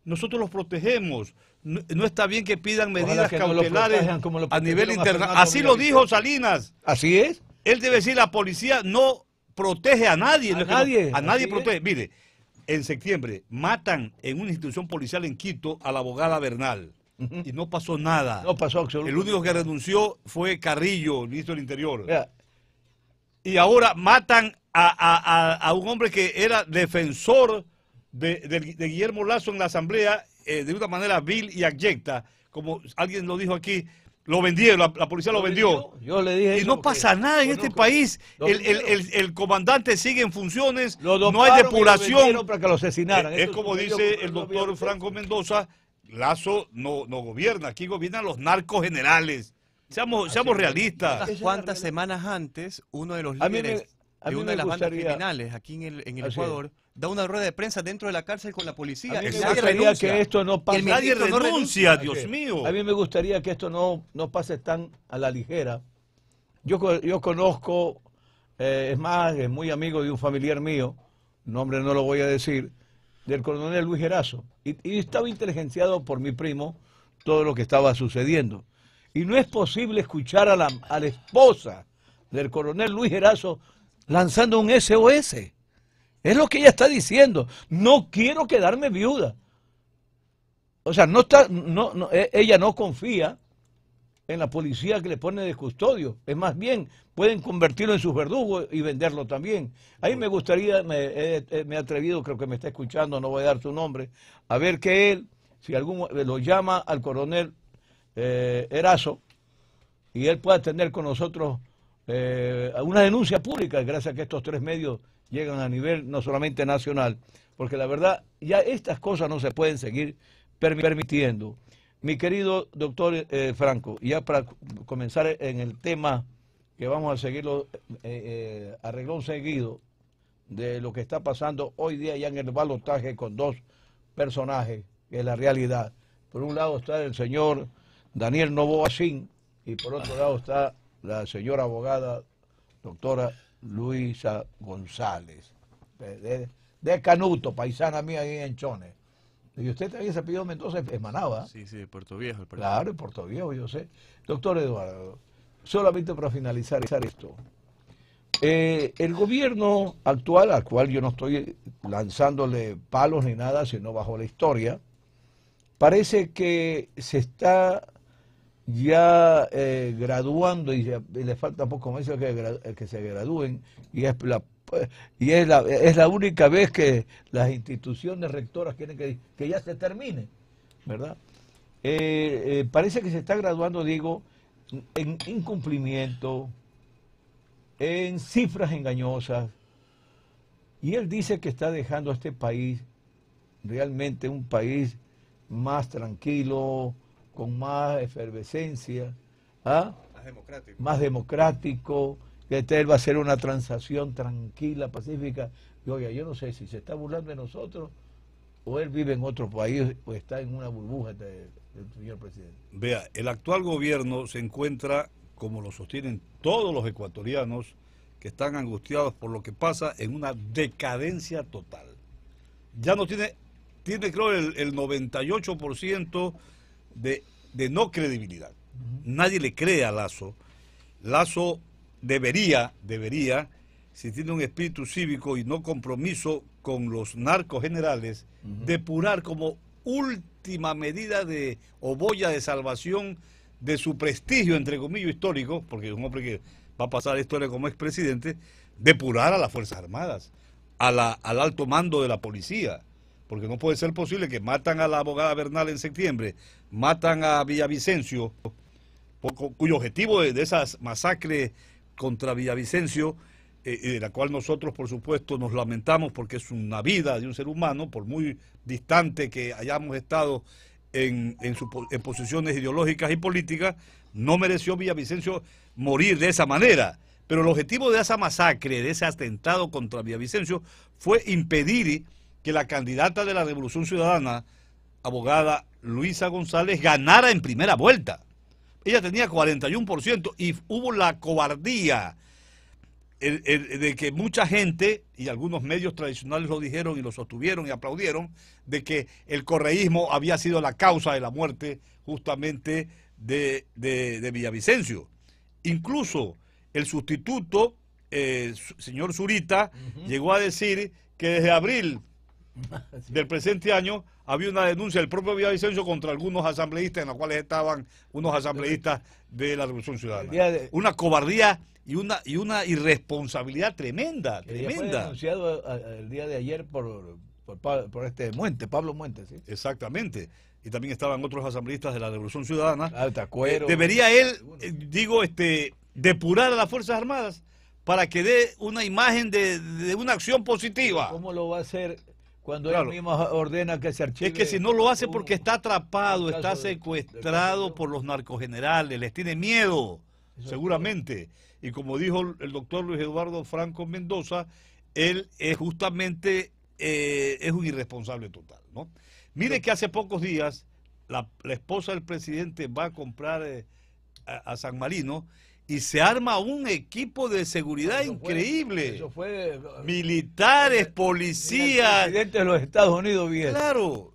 Nosotros los protegemos no, está bien que pidan medidas cautelares a nivel internacional. Así lo dijo Salinas. Así es. Él debe decir, la policía no protege a nadie. A nadie. a nadie protege. Mire, en septiembre matan en una institución policial en Quito a la abogada Bernal. Y no pasó nada. No pasó absolutamente. El único que renunció fue Carrillo, el ministro del Interior. Y ahora matan a, un hombre que era defensor de, de Guillermo Lazo en la Asamblea eh, de una manera vil y abyecta, como alguien lo dijo aquí, lo vendieron, la, policía lo, vendió. Yo le dije y no pasa nada en este país. El, comandante sigue en funciones, no hay depuración. Eh, es, como dice el doctor Franco Mendoza, Lazo no, gobierna, aquí gobiernan los narcos generales. Seamos, seamos realistas. ¿Cuántas semanas antes, uno de los líderes de una de las bandas criminales aquí en el, Ecuador, da una rueda de prensa dentro de la cárcel con la policía. me gustaría que esto no Nadie renuncia, Dios mío. A mí me gustaría que esto no, no pase tan a la ligera. Yo, conozco, eh, es más, es muy amigo de un familiar mío, nombre no lo voy a decir, del coronel Luis Gerazo. Y, estaba inteligenciado por mi primo todo lo que estaba sucediendo. Y no es posible escuchar a la, a la esposa del coronel Luis Gerazo lanzando un SOS. Es lo que ella está diciendo. No quiero quedarme viuda. O sea, no está, no, e, ella no confía en la policía que le pone de custodio. Es más bien, pueden convertirlo en sus verdugos y venderlo también. Ahí me gustaría, me atrevido, creo que me está escuchando, no voy a dar su nombre, a ver que él, si algún eh, lo llama al coronel eh, Erazo, y él pueda tener con nosotros eh, una denuncia pública, gracias a que estos tres medios llegan a nivel no solamente nacional, porque la verdad ya estas cosas no se pueden seguir permitiendo. Mi querido doctor eh, Franco, ya para comenzar en el tema que vamos a seguirlo eh, arreglón seguido de lo que está pasando hoy día ya en el balotaje con dos personajes, que es la realidad. Por un lado está el señor Daniel Novoa Sin y por otro lado está la señora abogada doctora Luisa González, de, Canuto, paisana mía ahí en Chones. Y usted también se pidió entonces emanaba. Sí, sí, de Puerto Viejo. claro, de Puerto Viejo, yo sé. Doctor Eduardo, solamente para finalizar esto. Eh, el gobierno actual, al cual yo no estoy lanzándole palos ni nada, sino bajo la historia, parece que se está ya eh, graduando y, le falta poco meses que, eh, que se gradúen y es la y es la, única vez que las instituciones rectoras quieren que, que ya se termine, ¿verdad? Eh, parece que se está graduando, digo, en incumplimiento, en cifras engañosas, y él dice que está dejando a este país realmente un país más tranquilo, con más efervescencia, ¿ah? más, democrático. que este va a ser una transacción tranquila, pacífica. Y yo no sé si se está burlando de nosotros o él vive en otro país o está en una burbuja del señor presidente. Vea, el actual gobierno se encuentra, como lo sostienen todos los ecuatorianos, que están angustiados por lo que pasa, en una decadencia total. Ya no tiene, tiene creo el, el 98% de, no credibilidad. Nadie le cree a Lazo. Lazo debería, debería, si tiene un espíritu cívico y no compromiso con los narcos generales, depurar como última medida de o boya de salvación de su prestigio, entre comillas, histórico, porque es un hombre que va a pasar la historia como expresidente, depurar a las Fuerzas Armadas, a la, al alto mando de la policía, porque no puede ser posible que matan a la abogada Bernal en septiembre, matan a Villavicencio, cuyo objetivo de esas masacres contra Villavicencio, eh, y de la cual nosotros por supuesto nos lamentamos porque es una vida de un ser humano, por muy distante que hayamos estado en, en posiciones ideológicas y políticas, no mereció Villavicencio morir de esa manera. Pero el objetivo de esa masacre, de ese atentado contra Villavicencio, fue impedir que la candidata de la Revolución Ciudadana, abogada Luisa González, ganara en primera vuelta. Ella tenía 41% y hubo la cobardía de que mucha gente, y algunos medios tradicionales lo dijeron y lo sostuvieron y aplaudieron, de que el correísmo había sido la causa de la muerte justamente de, de, Villavicencio. Incluso el sustituto, eh, señor Zurita, llegó a decir que desde abril del presente año había una denuncia del propio Villavicencio contra algunos asambleístas en los cuales estaban unos asambleístas de la Revolución Ciudadana. Una cobardía y una y una irresponsabilidad tremenda, tremenda. Fue denunciado eh, el día de ayer por, por, este Muente, Pablo Muente, ¿sí? Exactamente y también estaban otros asambleístas de la Revolución Ciudadana. Alta, ah, eh, debería él, eh, digo, este, depurar a las Fuerzas Armadas para que dé una imagen de, de una acción positiva. ¿Cómo lo va a hacer cuando él mismo ordena que se archive. Es que si no lo hace porque está atrapado, está secuestrado por los narcogenerales, les tiene miedo, seguramente. Y como dijo el doctor Luis Eduardo Franco Mendoza, él es justamente eh, es un irresponsable total. ¿no? Mire que hace pocos días la, esposa del presidente va a comprar eh, a San Marino y se arma un equipo de seguridad increíble. eso fue, eh, Militares, policías. El presidente de los Estados Unidos bien. Claro.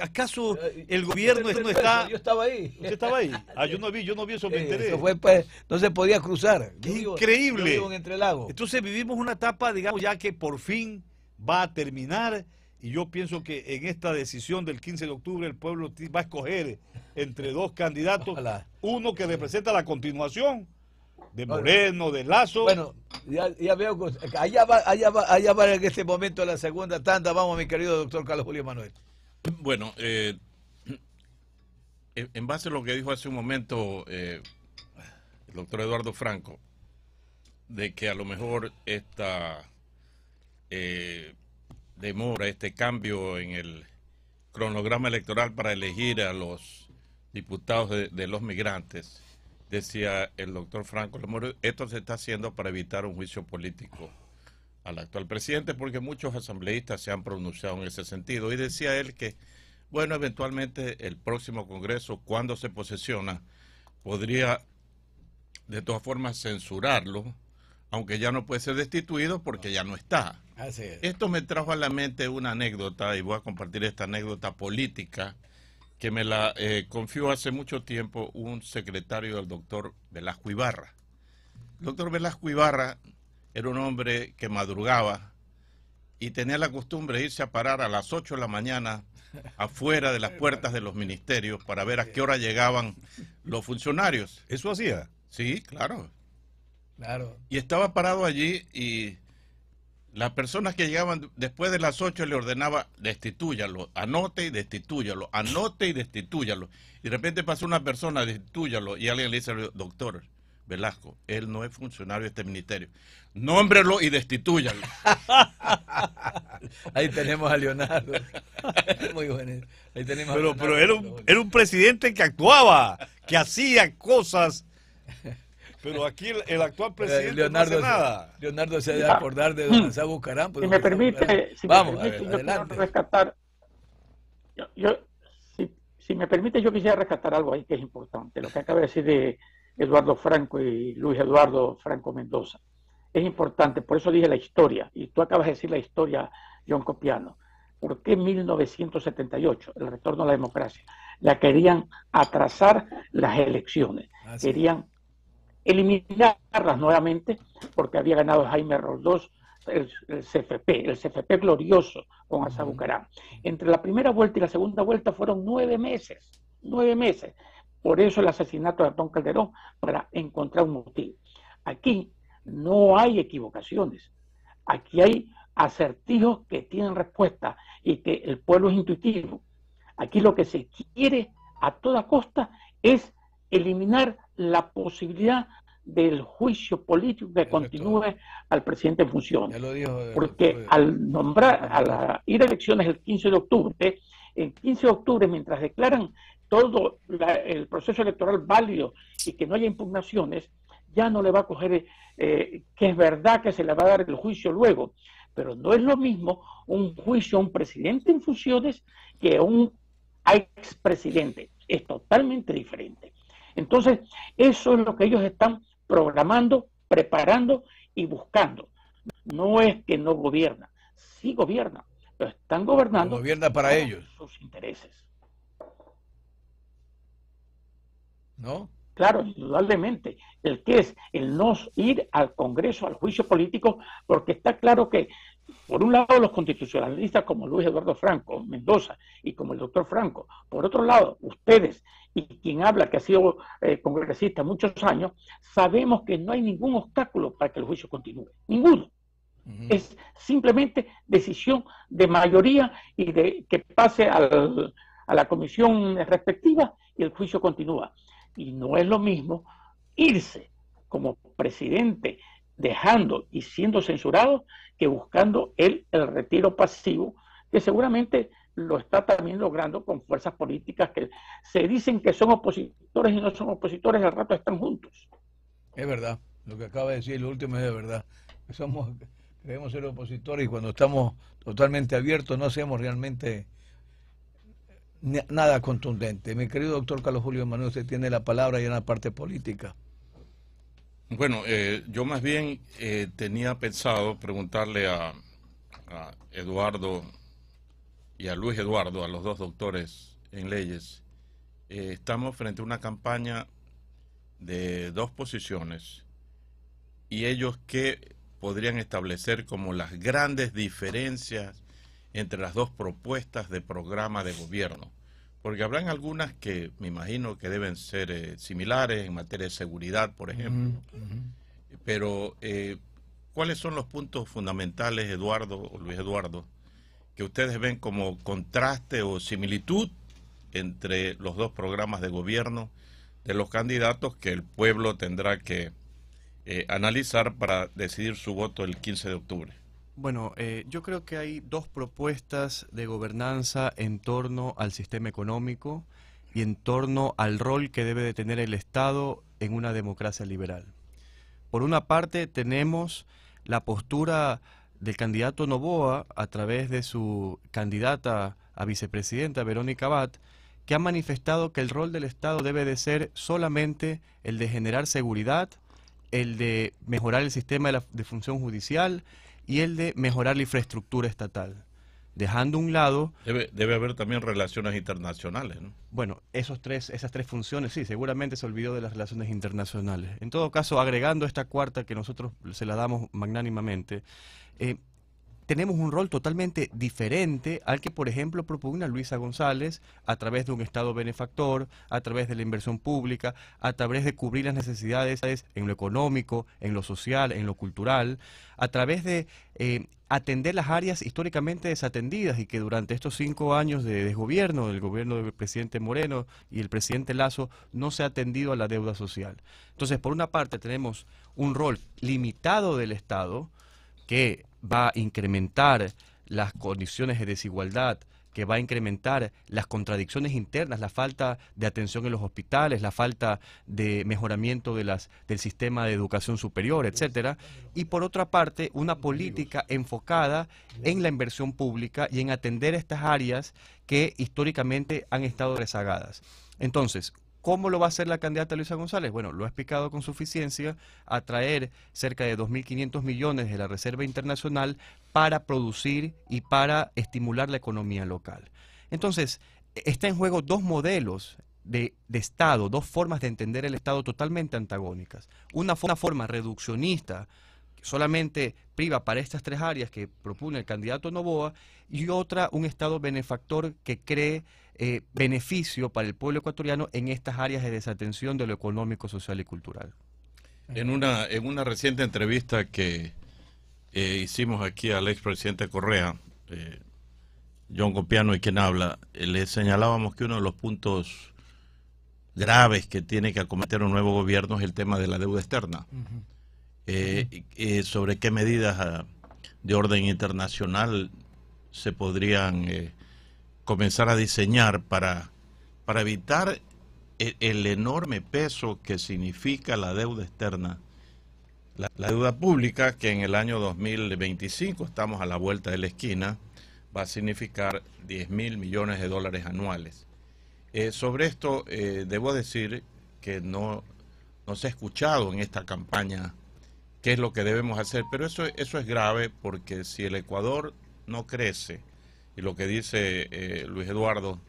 acaso eh, el gobierno no, está.? Yo estaba ahí. ¿Usted estaba ahí? Ah, yo no vi, yo no vi eso, me eh, enteré. Pues, no se podía cruzar. increíble. Entonces vivimos una etapa, digamos, ya que por fin va a terminar. Y yo pienso que en esta decisión del 15 de octubre el pueblo va a escoger entre dos candidatos, uno que representa la continuación de Moreno, de Lazo. Bueno, ya, veo, allá allá, va, en este momento la segunda tanda. Vamos, mi querido doctor Carlos Julio Manuel. Bueno, eh, en base a lo que dijo hace un momento eh, el doctor Eduardo Franco, de que a lo mejor esta... Eh, demora, este cambio en el cronograma electoral para elegir a los diputados de, los migrantes, decía el doctor Franco esto se está haciendo para evitar un juicio político al actual presidente, porque muchos asambleístas se han pronunciado en ese sentido. Y decía él que, bueno, eventualmente el próximo Congreso, cuando se posesiona, podría de todas formas censurarlo aunque ya no puede ser destituido porque ya no está. Esto me trajo a la mente una anécdota y voy a compartir esta anécdota política que me la eh, confió hace mucho tiempo un secretario del doctor Velasco Ibarra. El doctor Velasco Ibarra era un hombre que madrugaba y tenía la costumbre de irse a parar a las 8 de la mañana afuera de las puertas de los ministerios para ver a qué hora llegaban los funcionarios. ¿Eso hacía? Sí, claro. Y estaba parado allí y las personas que llegaban después de las 8 le ordenaba, destituyalo, anote y destituyalo, anote y destituyalo. Y de repente pasó una persona, destitúyalo y alguien le dice, doctor Velasco, él no es funcionario de este ministerio. Nómbrelo y destitúyalo Ahí tenemos a Leonardo. Muy bueno. pero, era un presidente que actuaba, que hacía cosas pero aquí el, actual eh, presidente Leonardo, Leonardo se ha de ah. acordar de Don se Bucarán. Pues, si, me permite, Vamos, me rescatar. si, me permite, yo quisiera rescatar algo ahí que es importante. Lo que acaba de decir de Eduardo Franco y Luis Eduardo Franco Mendoza. Es importante, por eso dije la historia. Y tú acabas de decir la historia, John Copiano. ¿Por qué 1978, el retorno a la democracia? La querían atrasar las elecciones, ah, querían eliminarlas nuevamente, porque había ganado Jaime Roldós el, CFP, el CFP glorioso con Azabucarán Entre la primera vuelta y la segunda vuelta fueron nueve meses, nueve meses. Por eso el asesinato de Antón Calderón, para encontrar un motivo. Aquí no hay equivocaciones, aquí hay acertijos que tienen respuesta y que el pueblo es intuitivo. Aquí lo que se quiere a toda costa es eliminar la posibilidad del juicio político que continúe al presidente en funciones. Eh, Porque eh, al nombrar, al ir a elecciones el 15 de octubre, el 15 de octubre, mientras declaran todo el proceso electoral válido y que no haya impugnaciones, ya no le va a coger, eh, que es verdad que se le va a dar el juicio luego, pero no es lo mismo un juicio a un presidente en funciones que a un expresidente. Es totalmente diferente. Entonces, eso es lo que ellos están programando, preparando y buscando. No es que no gobierna. sí gobierna, pero están gobernando. Gobierna para ellos. Sus intereses. ¿No? Claro, indudablemente. El que es el no ir al Congreso, al juicio político, porque está claro que por un lado, los constitucionalistas como Luis Eduardo Franco, Mendoza y como el doctor Franco. Por otro lado, ustedes y quien habla, que ha sido eh, congresista muchos años, sabemos que no hay ningún obstáculo para que el juicio continúe. Ninguno. Es simplemente decisión de mayoría y de que pase a la comisión respectiva y el juicio continúa. Y no es lo mismo irse como presidente dejando y siendo censurados que buscando él el retiro pasivo, que seguramente lo está también logrando con fuerzas políticas que se dicen que son opositores y no son opositores, al rato están juntos. Es verdad, lo que acaba de decir, lo último es de verdad. Somos, debemos ser opositores y cuando estamos totalmente abiertos no hacemos realmente nada contundente. Mi querido doctor Carlos Julio Manuel, usted tiene la palabra y en la parte política. Bueno, eh, yo más bien eh, tenía pensado preguntarle a, Eduardo y a Luis Eduardo, a los dos doctores en leyes, eh, estamos frente a una campaña de dos posiciones y ellos qué podrían establecer como las grandes diferencias entre las dos propuestas de programa de gobierno. Porque habrán algunas que me imagino que deben ser eh, similares en materia de seguridad, por ejemplo. Pero, eh, ¿cuáles son los puntos fundamentales, Eduardo o Luis Eduardo, que ustedes ven como contraste o similitud entre los dos programas de gobierno de los candidatos que el pueblo tendrá que eh, analizar para decidir su voto el 15 de octubre? Bueno, eh, yo creo que hay dos propuestas de gobernanza en torno al sistema económico y en torno al rol que debe de tener el Estado en una democracia liberal. Por una parte, tenemos la postura del candidato Novoa a través de su candidata a vicepresidenta, Verónica Bat, que ha manifestado que el rol del Estado debe de ser solamente el de generar seguridad, el de mejorar el sistema de, de función judicial y el de mejorar la infraestructura estatal. Dejando un lado... Debe, haber también relaciones internacionales, ¿no? Bueno, esos tres, esas tres funciones, sí, seguramente se olvidó de las relaciones internacionales. En todo caso, agregando esta cuarta que nosotros se la damos magnánimamente, eh, tenemos un rol totalmente diferente al que, por ejemplo, propugna Luisa González a través de un Estado benefactor, a través de la inversión pública, a través de cubrir las necesidades en lo económico, en lo social, en lo cultural, a través de eh, atender las áreas históricamente desatendidas y que durante estos cinco años de desgobierno del gobierno del presidente Moreno y el presidente Lazo no se ha atendido a la deuda social. Entonces, por una parte tenemos un rol limitado del Estado que va a incrementar las condiciones de desigualdad, que va a incrementar las contradicciones internas, la falta de atención en los hospitales, la falta de mejoramiento del sistema de educación superior, etcétera, y por otra parte, una política enfocada en la inversión pública y en atender estas áreas que históricamente han estado rezagadas. Entonces, ¿Cómo lo va a hacer la candidata Luisa González? Bueno, lo ha explicado con suficiencia, atraer cerca de 2.500 millones de la Reserva Internacional para producir y para estimular la economía local. Entonces, e-, está en juego dos modelos de, Estado, dos formas de entender el Estado totalmente antagónicas. Una, forma reduccionista, solamente priva para estas tres áreas que propone el candidato Novoa, y otra, un Estado benefactor que cree eh, beneficio para el pueblo ecuatoriano en estas áreas de desatención de lo económico, social y cultural. En una, en una reciente entrevista que eh, hicimos aquí al expresidente Correa, eh, John Copiano y quien habla, le señalábamos que uno de los puntos graves que tiene que acometer un nuevo gobierno es el tema de la deuda externa. sobre qué medidas ah, de orden internacional se podrían comenzar a diseñar para, para evitar e, el, enorme peso que significa la deuda externa, la, deuda pública que en el año 2025, estamos a la vuelta de la esquina, va a significar 10 mil millones de dólares anuales. Eh, sobre esto eh, debo decir que no, no, se ha escuchado en esta campaña qué es lo que debemos hacer, pero eso, eso es grave porque si el Ecuador no crece y lo que dice eh, Luis Eduardo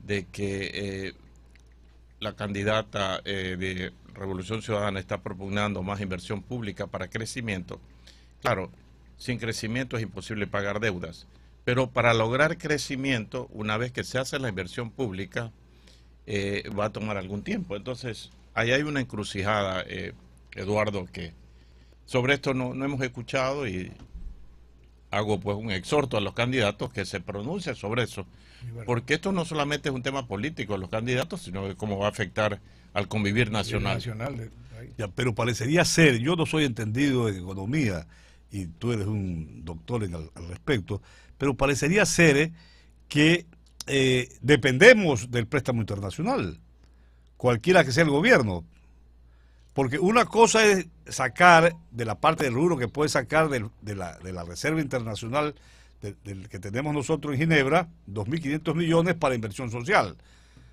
de que eh, la candidata eh, de Revolución Ciudadana está propugnando más inversión pública para crecimiento. Claro, sin crecimiento es imposible pagar deudas, pero para lograr crecimiento, una vez que se hace la inversión pública, va a tomar algún tiempo. Entonces, ahí hay una encrucijada, Eduardo, que sobre esto no hemos escuchado y hago pues un exhorto a los candidatos que se pronuncien sobre eso, porque esto no solamente es un tema político de los candidatos, sino de cómo va a afectar al convivir nacional. pero parecería ser, yo no soy entendido en economía y tú eres un doctor en al, respecto, pero parecería ser eh, que eh, dependemos del préstamo internacional, cualquiera que sea el gobierno. Porque una cosa es sacar de la parte del rubro que puede sacar de, la, Reserva Internacional del que tenemos nosotros en Ginebra, 2.500 millones para inversión social.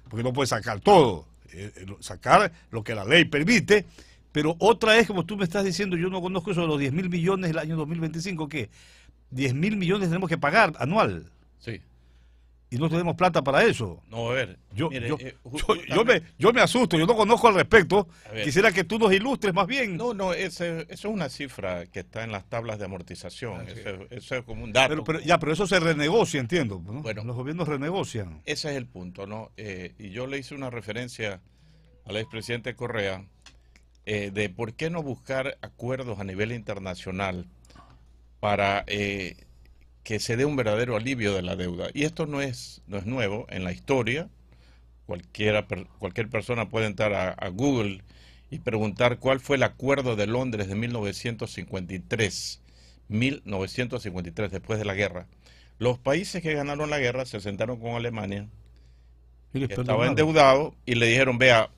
Porque no puede sacar todo, eh, eh, sacar lo que la ley permite. Pero otra es, como tú me estás diciendo, yo no conozco eso de los 10.000 millones del año 2025, que 10.000 millones tenemos que pagar anual. Sí y no tenemos plata para eso. No, a ver. Yo, yo, eh, me, yo me asusto, yo no conozco al respecto. Quisiera que tú nos ilustres más bien. No, no, eso es una cifra que está en las tablas de amortización. eso, es como un dato. ya, pero eso se renegocia, entiendo. Bueno, los gobiernos renegocian. Ese es el punto, ¿no? Eh, y yo le hice una referencia al expresidente Correa eh, de por qué no buscar acuerdos a nivel internacional para que se dé un verdadero alivio de la deuda. Y esto no es, no es nuevo en la historia. Cualquiera, cualquier persona puede entrar a, Google y preguntar cuál fue el acuerdo de Londres de 1953. 1953, después de la guerra. Los países que ganaron la guerra se sentaron con Alemania, que estaba endeudado, y le dijeron, vea,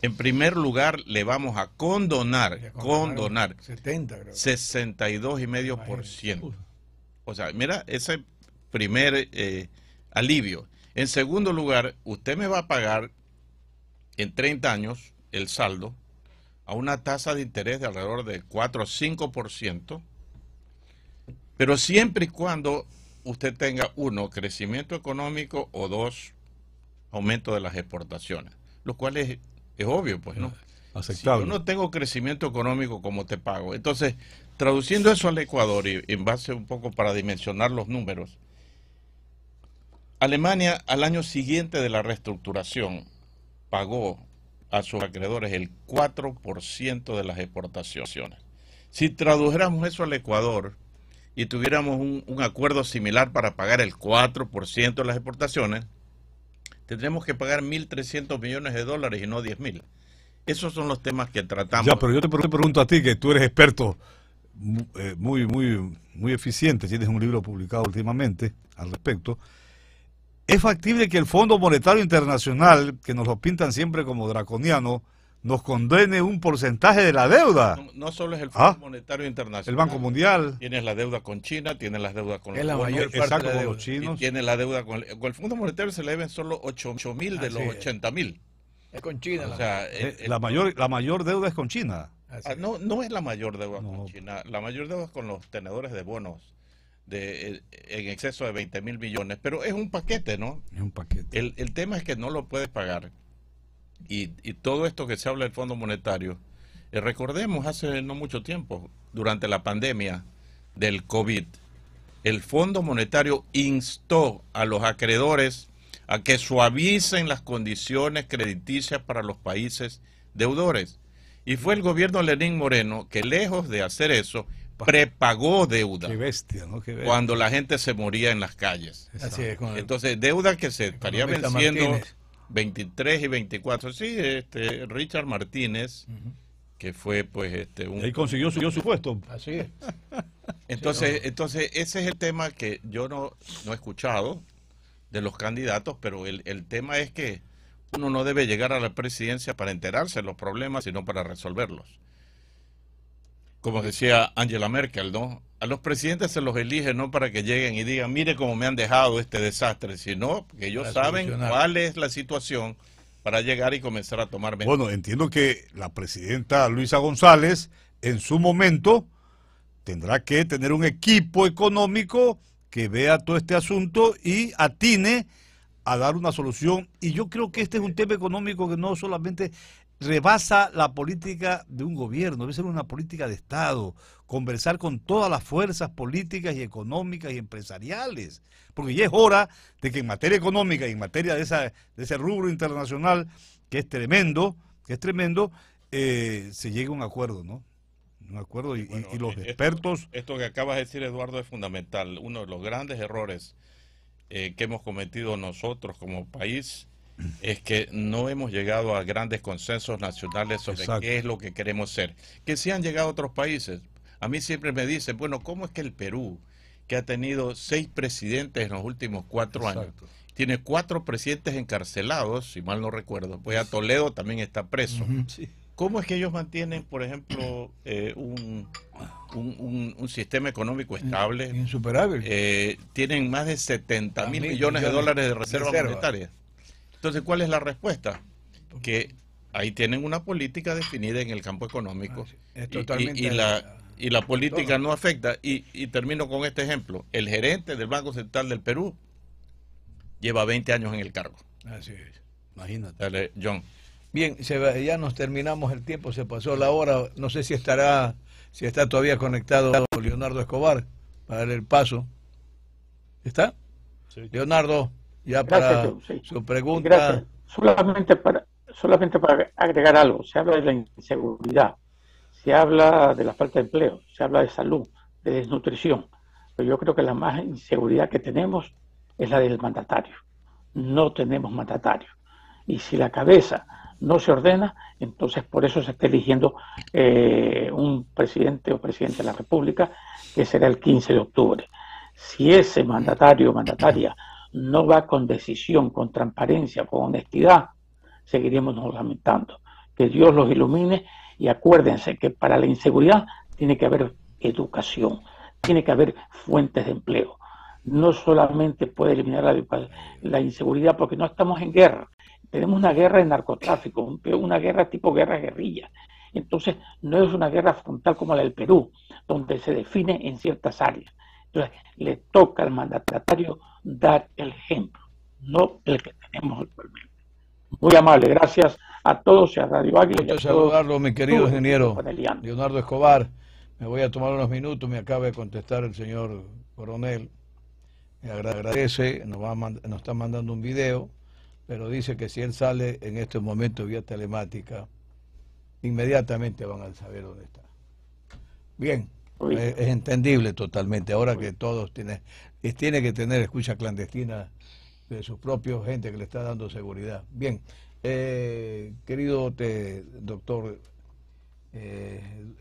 en primer lugar le vamos a condonar, condonar, 70, 62,5%. O sea, mira ese primer eh, alivio. En segundo lugar, usted me va a pagar en 30 años el saldo a una tasa de interés de alrededor de 4 o 5%, pero siempre y cuando usted tenga, uno, crecimiento económico o dos, aumento de las exportaciones, lo cual es, obvio, pues, ¿no? Ah, si yo no tengo crecimiento económico, como te pago? Entonces, Traduciendo eso al Ecuador y en base un poco para dimensionar los números, Alemania al año siguiente de la reestructuración pagó a sus acreedores el 4% de las exportaciones. Si tradujéramos eso al Ecuador y tuviéramos un, acuerdo similar para pagar el 4% de las exportaciones, tendríamos que pagar 1.300 millones de dólares y no 10.000. Esos son los temas que tratamos. Ya, pero yo te pregunto a ti, que tú eres experto eh, muy, muy, muy eficiente, tienes un libro publicado últimamente al respecto, ¿es factible que el Fondo Monetario Internacional, que nos lo pintan siempre como draconiano, nos condene un porcentaje de la deuda. No, solo es el ¿Ah? Fondo Monetario Internacional. El Banco Mundial. Tienes la deuda con China, tienes la deuda con, los, la mayor parte deuda. los chinos. con el, con Fondo Monetario se le deben solo 8 mil de los 80 mil. Es con China. la, eh, eh, mayor, la mayor deuda es con China. Ah, no, es. no es la mayor deuda con China, la mayor deuda con los tenedores de bonos eh, en exceso de 20 mil millones, pero es un paquete, ¿no? Es un paquete. El, tema es que no lo puedes pagar. Y, todo esto que se habla del Fondo Monetario, eh, recordemos hace no mucho tiempo, durante la pandemia del COVID, el Fondo Monetario instó a los acreedores a que suavicen las condiciones crediticias para los países deudores. Y fue el gobierno Lenín Moreno que lejos de hacer eso, prepagó deuda. Qué bestia, ¿no? Cuando la gente se moría en las calles. Así es, Entonces, deuda que se estaría venciendo 23 y 24. Sí, este, Richard Martínez, que fue pues este... Un... Él consiguió su, su puesto. Así es. entonces, entonces, ese es el tema que yo no, no he escuchado de los candidatos, pero el tema es que uno no debe llegar a la presidencia para enterarse de los problemas, sino para resolverlos. Como decía Angela Merkel, ¿no? A los presidentes se los elige no para que lleguen y digan, mire cómo me han dejado este desastre, sino que ellos saben cuál es la situación para llegar y comenzar a tomar medidas. Bueno, entiendo que la presidenta Luisa González, en su momento, tendrá que tener un equipo económico que vea todo este asunto y atine a dar una solución. Y yo creo que este es un tema económico que no solamente rebasa la política de un gobierno, debe ser una política de Estado, conversar con todas las fuerzas políticas y económicas y empresariales, porque ya es hora de que en materia económica y en materia de, esa, de ese rubro internacional, que es tremendo, que es tremendo, eh, se llegue a un acuerdo, ¿no? Un acuerdo y, los expertos... esto que acabas de decir, Eduardo, es fundamental. Uno de los grandes errores eh, que hemos cometido nosotros como país es que no hemos llegado a grandes consensos nacionales sobre qué es lo que queremos ser. Que si han llegado otros países. A mí siempre me dicen, bueno, ¿cómo es que el Perú, que ha tenido seis presidentes en los últimos cuatro años, tiene cuatro presidentes encarcelados, si mal no recuerdo, pues a Toledo también está preso. ¿Cómo es que ellos mantienen, por ejemplo, eh, un, sistema económico estable? Insuperable. Eh, tienen más de 70 mil millones, de dólares de reservas reserva. monetarias. Entonces, ¿cuál es la respuesta? Que ahí tienen una política definida en el campo económico. Ah, es totalmente. y, la, y la política no afecta. Y, y termino con este ejemplo. El gerente del Banco Central del Perú lleva 20 años en el cargo. Así es. Imagínate. Dale, John. Bien, ya nos terminamos el tiempo, se pasó la hora. No sé si estará, si está todavía conectado Leonardo Escobar para darle el paso. ¿Está? Leonardo, ya para su pregunta. Solamente para, solamente para agregar algo, se habla de la inseguridad, se habla de la falta de empleo, se habla de salud, de desnutrición, pero yo creo que la más inseguridad que tenemos es la del mandatario. No tenemos mandatario. Y si la cabeza no se ordena, entonces por eso se está eligiendo eh, un presidente o presidente de la República, que será el 15 de octubre. Si ese mandatario o mandataria no va con decisión, con transparencia, con honestidad, seguiremos nos lamentando. Que Dios los ilumine y acuérdense que para la inseguridad tiene que haber educación, tiene que haber fuentes de empleo. No solamente puede eliminar la inseguridad porque no estamos en guerra, tenemos una guerra de narcotráfico, una guerra tipo guerra guerrilla. Entonces, no es una guerra frontal como la del Perú, donde se define en ciertas áreas. Entonces, le toca al mandatario dar el ejemplo, no el que tenemos actualmente. Muy amable, gracias a todos y a Radio Águila. Quiero saludarlo, mi querido ingeniero Leonardo Escobar. Me voy a tomar unos minutos, me acaba de contestar el señor coronel. Me agradece, nos, va nos está mandando un video pero dice que si él sale en estos momentos vía telemática, inmediatamente van a saber dónde está. Bien, eh, es, entendible totalmente. Ahora que todos tienen, eh, tiene que tener escucha clandestina de sus propios gente que le está dando seguridad. Bien, eh, querido doctor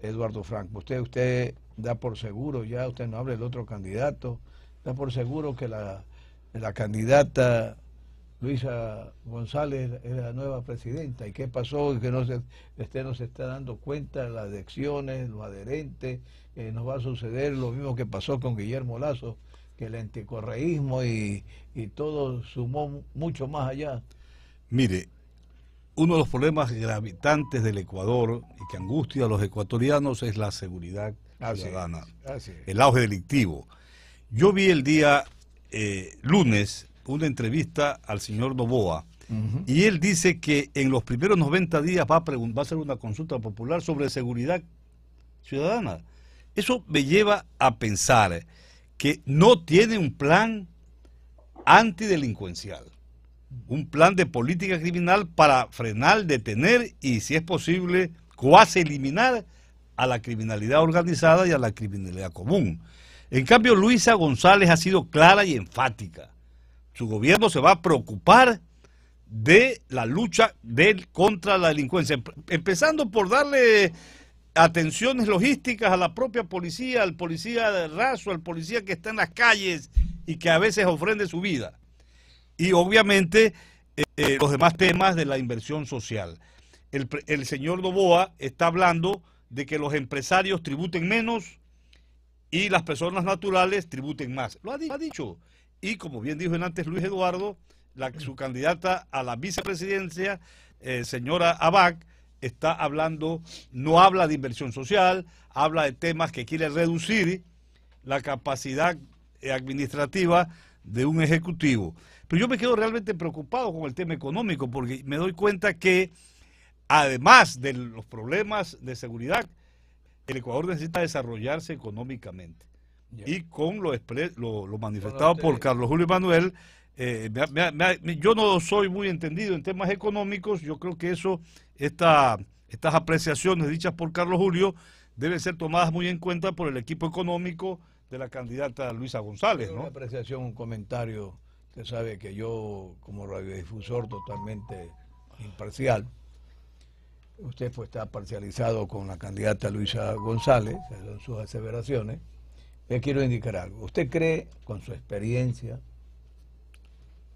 Eduardo Franco, usted, usted da por seguro, ya usted no habla del otro candidato, da por seguro que la, la candidata Luisa González es la nueva presidenta. ¿Y qué pasó? Que no se, este, no se está dando cuenta las elecciones, los adherentes, nos va a suceder lo mismo que pasó con Guillermo Lazo, que el anticorreísmo y, y todo sumó mucho más allá. Mire, uno de los problemas gravitantes del Ecuador y que angustia a los ecuatorianos es la seguridad ciudadana, el auge delictivo. Yo vi el día eh, lunes una entrevista al señor Novoa. Y él dice que en los primeros 90 días va a, va a hacer una consulta popular sobre seguridad ciudadana. Eso me lleva a pensar que no tiene un plan antidelincuencial, un plan de política criminal para frenar, detener y, si es posible, cuasi eliminar a la criminalidad organizada y a la criminalidad común. En cambio, Luisa González ha sido clara y enfática su gobierno se va a preocupar de la lucha contra la delincuencia, empezando por darle atenciones logísticas a la propia policía, al policía de raso, al policía que está en las calles y que a veces ofrende su vida. Y obviamente eh, eh, los demás temas de la inversión social. El, señor Novoa está hablando de que los empresarios tributen menos y las personas naturales tributen más. lo ha dicho. Y como bien dijo en antes Luis Eduardo, su candidata a la vicepresidencia, eh, señora Abac, está hablando, no habla de inversión social, habla de temas que quiere reducir la capacidad eh, administrativa de un ejecutivo. Pero yo me quedo realmente preocupado con el tema económico porque me doy cuenta que además de los problemas de seguridad, el Ecuador necesita desarrollarse económicamente y con lo, lo, lo manifestado por Carlos Julio Manuel. Eh, yo no soy muy entendido en temas económicos, yo creo que eso, esta, estas apreciaciones dichas por Carlos Julio deben ser tomadas muy en cuenta por el equipo económico de la candidata Luisa González. ¿no? Una apreciación, un comentario, usted sabe que yo como radiodifusor totalmente imparcial, usted pues está parcializado con la candidata Luisa González, en sus aseveraciones. Le quiero indicar algo. ¿Usted cree, con su experiencia,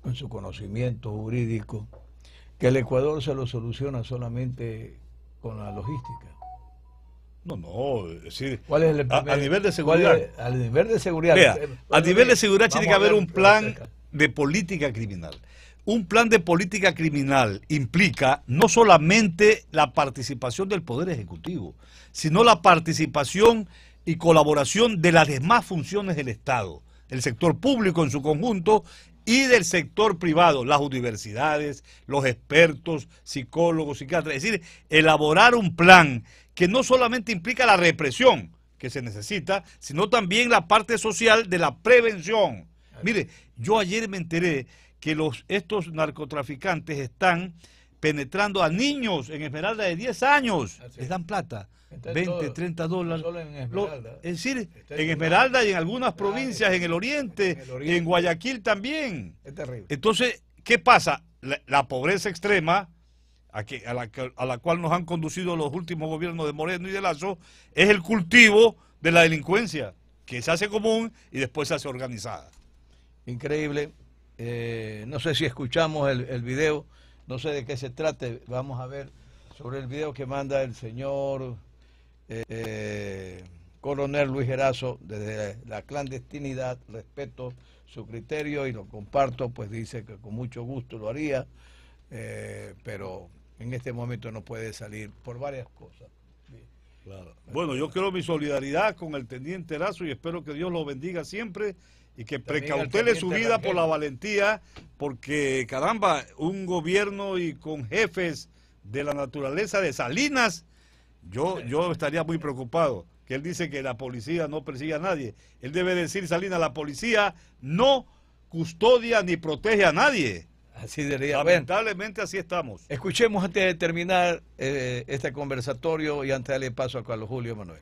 con su conocimiento jurídico, que el Ecuador se lo soluciona solamente con la logística? No, no, ¿Cuál es el primer, a, nivel de seguridad. Eh, a nivel de seguridad. a nivel de seguridad tiene que haber un plan de política criminal. Un plan de política criminal implica no solamente la participación del Poder Ejecutivo, sino la participación y colaboración de las demás funciones del Estado, el sector público en su conjunto y del sector privado, las universidades, los expertos, psicólogos, psiquiatras. Es decir, elaborar un plan que no solamente implica la represión que se necesita, sino también la parte social de la prevención. Mire, yo ayer me enteré que los, estos narcotraficantes están penetrando a niños en Esmeralda de 10 años. Les dan plata. 20, 30 dólares. es decir, en Esmeralda y en algunas provincias en, el oriente, y en Guayaquil también. Es terrible. Entonces, ¿qué pasa? La, pobreza extrema, a, a, la, cual nos han conducido los últimos gobiernos de Moreno y de Lazo, es el cultivo de la delincuencia, que se hace común y después se hace organizada. Increíble. Eh, no sé si escuchamos el video. No sé de qué se trate. Vamos a ver sobre el video que manda el señor eh, coronel Luis Gerazo desde la clandestinidad. Respeto su criterio y lo comparto, pues dice que con mucho gusto lo haría, eh, pero en este momento no puede salir por varias cosas. Bueno, yo quiero mi solidaridad con el teniente Lazo y espero que Dios lo bendiga siempre y que precautele su vida por la valentía, porque caramba, un gobierno y con jefes de la naturaleza de Salinas, yo, yo estaría muy preocupado. Que él dice que la policía no persigue a nadie. Él debe decir, Salinas, la policía no custodia ni protege a nadie. Así debería Lamentablemente así estamos. Escuchemos antes de terminar eh, este conversatorio y antes de darle paso a Carlos Julio Manuel.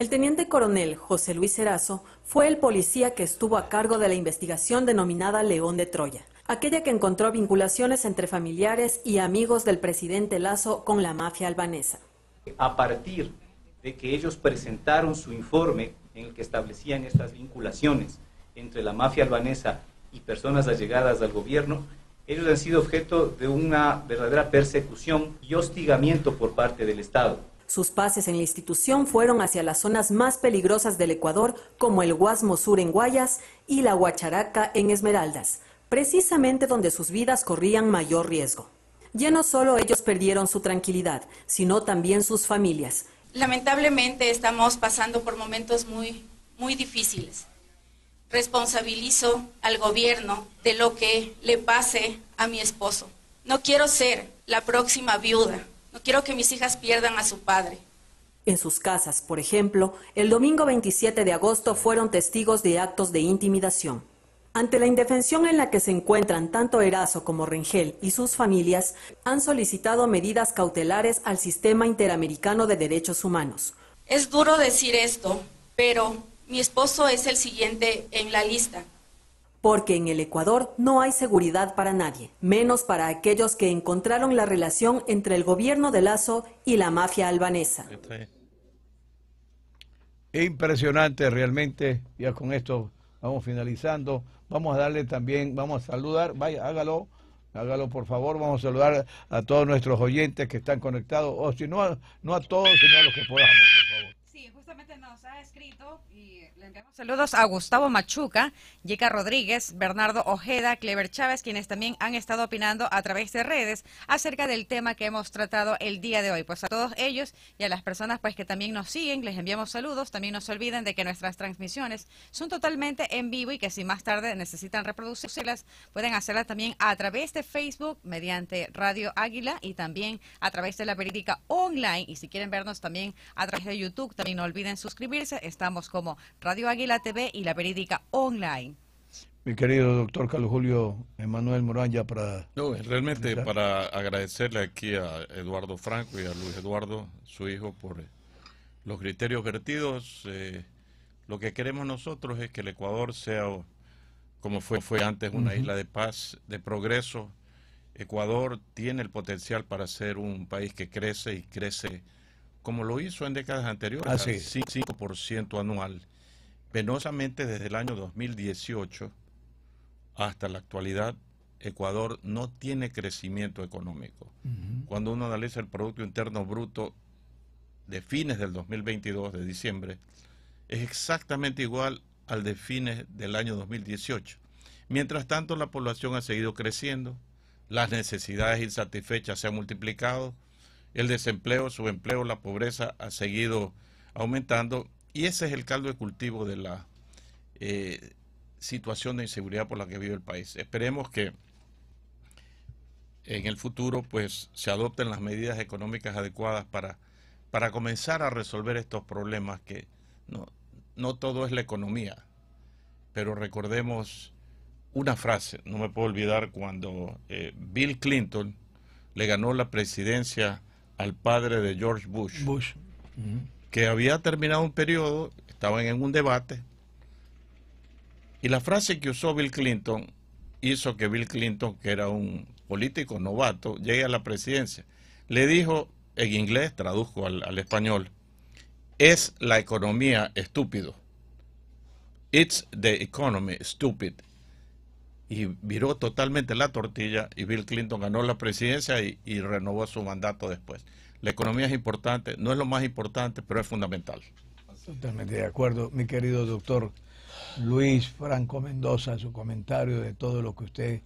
El teniente coronel José Luis Erazo fue el policía que estuvo a cargo de la investigación denominada León de Troya, aquella que encontró vinculaciones entre familiares y amigos del presidente Lazo con la mafia albanesa. A partir de que ellos presentaron su informe en el que establecían estas vinculaciones entre la mafia albanesa y personas allegadas al gobierno, ellos han sido objeto de una verdadera persecución y hostigamiento por parte del Estado. Sus pases en la institución fueron hacia las zonas más peligrosas del Ecuador, como el Guasmo Sur en Guayas y la Huacharaca en Esmeraldas, precisamente donde sus vidas corrían mayor riesgo. Ya no solo ellos perdieron su tranquilidad, sino también sus familias. Lamentablemente estamos pasando por momentos muy, muy difíciles. Responsabilizo al gobierno de lo que le pase a mi esposo. No quiero ser la próxima viuda. No quiero que mis hijas pierdan a su padre. En sus casas, por ejemplo, el domingo 27 de agosto fueron testigos de actos de intimidación. Ante la indefensión en la que se encuentran tanto Erazo como Rengel y sus familias, han solicitado medidas cautelares al Sistema Interamericano de Derechos Humanos. Es duro decir esto, pero mi esposo es el siguiente en la lista porque en el Ecuador no hay seguridad para nadie, menos para aquellos que encontraron la relación entre el gobierno de Lazo y la mafia albanesa. Impresionante realmente, ya con esto vamos finalizando, vamos a darle también, vamos a saludar, vaya, hágalo, hágalo por favor, vamos a saludar a todos nuestros oyentes que están conectados, o si no, no a todos, sino a los que podamos, por favor. Sí, justamente nos ha escrito y le enviamos saludos a Gustavo Machuca, Yica Rodríguez, Bernardo Ojeda, Clever Chávez, quienes también han estado opinando a través de redes acerca del tema que hemos tratado el día de hoy. Pues a todos ellos y a las personas pues que también nos siguen, les enviamos saludos. También no se olviden de que nuestras transmisiones son totalmente en vivo y que si más tarde necesitan reproducirlas, pueden hacerlas también a través de Facebook, mediante Radio Águila y también a través de la periódica online. Y si quieren vernos también a través de YouTube, también no olviden suscribirse. Estamos como Radio Radio Águila TV y la periódica online. Mi querido doctor Carlos Julio Emanuel Morán, ya para... No, realmente para agradecerle aquí a Eduardo Franco y a Luis Eduardo, su hijo, por eh, los criterios vertidos. Eh, lo que queremos nosotros es que el Ecuador sea, como fue, fue antes, una isla de paz, de progreso. Ecuador tiene el potencial para ser un país que crece y crece como lo hizo en décadas anteriores, 5% anual. Penosamente desde el año 2018 hasta la actualidad, Ecuador no tiene crecimiento económico. Cuando uno analiza el Producto Interno Bruto de fines del 2022, de diciembre, es exactamente igual al de fines del año 2018. Mientras tanto, la población ha seguido creciendo, las necesidades insatisfechas se han multiplicado, el desempleo, su empleo, la pobreza ha seguido aumentando y ese es el caldo de cultivo de la eh, situación de inseguridad por la que vive el país. Esperemos que en el futuro pues se adopten las medidas económicas adecuadas para, para comenzar a resolver estos problemas que no, no todo es la economía. Pero recordemos una frase, no me puedo olvidar cuando eh, Bill Clinton le ganó la presidencia al padre de George Bush que había terminado un periodo, estaban en un debate, y la frase que usó Bill Clinton hizo que Bill Clinton, que era un político novato, llegue a la presidencia. Le dijo, en inglés, traduzco al, español, es la economía estúpido. It's the economy stupid. Y viró totalmente la tortilla y Bill Clinton ganó la presidencia y renovó su mandato después. La economía es importante, no es lo más importante, pero es fundamental. Totalmente de acuerdo, mi querido doctor Luis Franco Mendoza, su comentario de todo lo que usted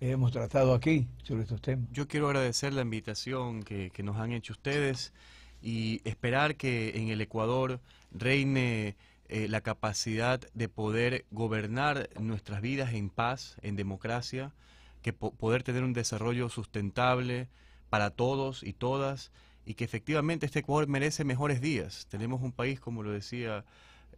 hemos tratado aquí sobre estos temas. Yo quiero agradecer la invitación que, nos han hecho ustedes y esperar que en el Ecuador reine eh, la capacidad de poder gobernar nuestras vidas en paz, en democracia, que poder tener un desarrollo sustentable, para todos y todas y que efectivamente este Ecuador merece mejores días. Tenemos un país, como lo decía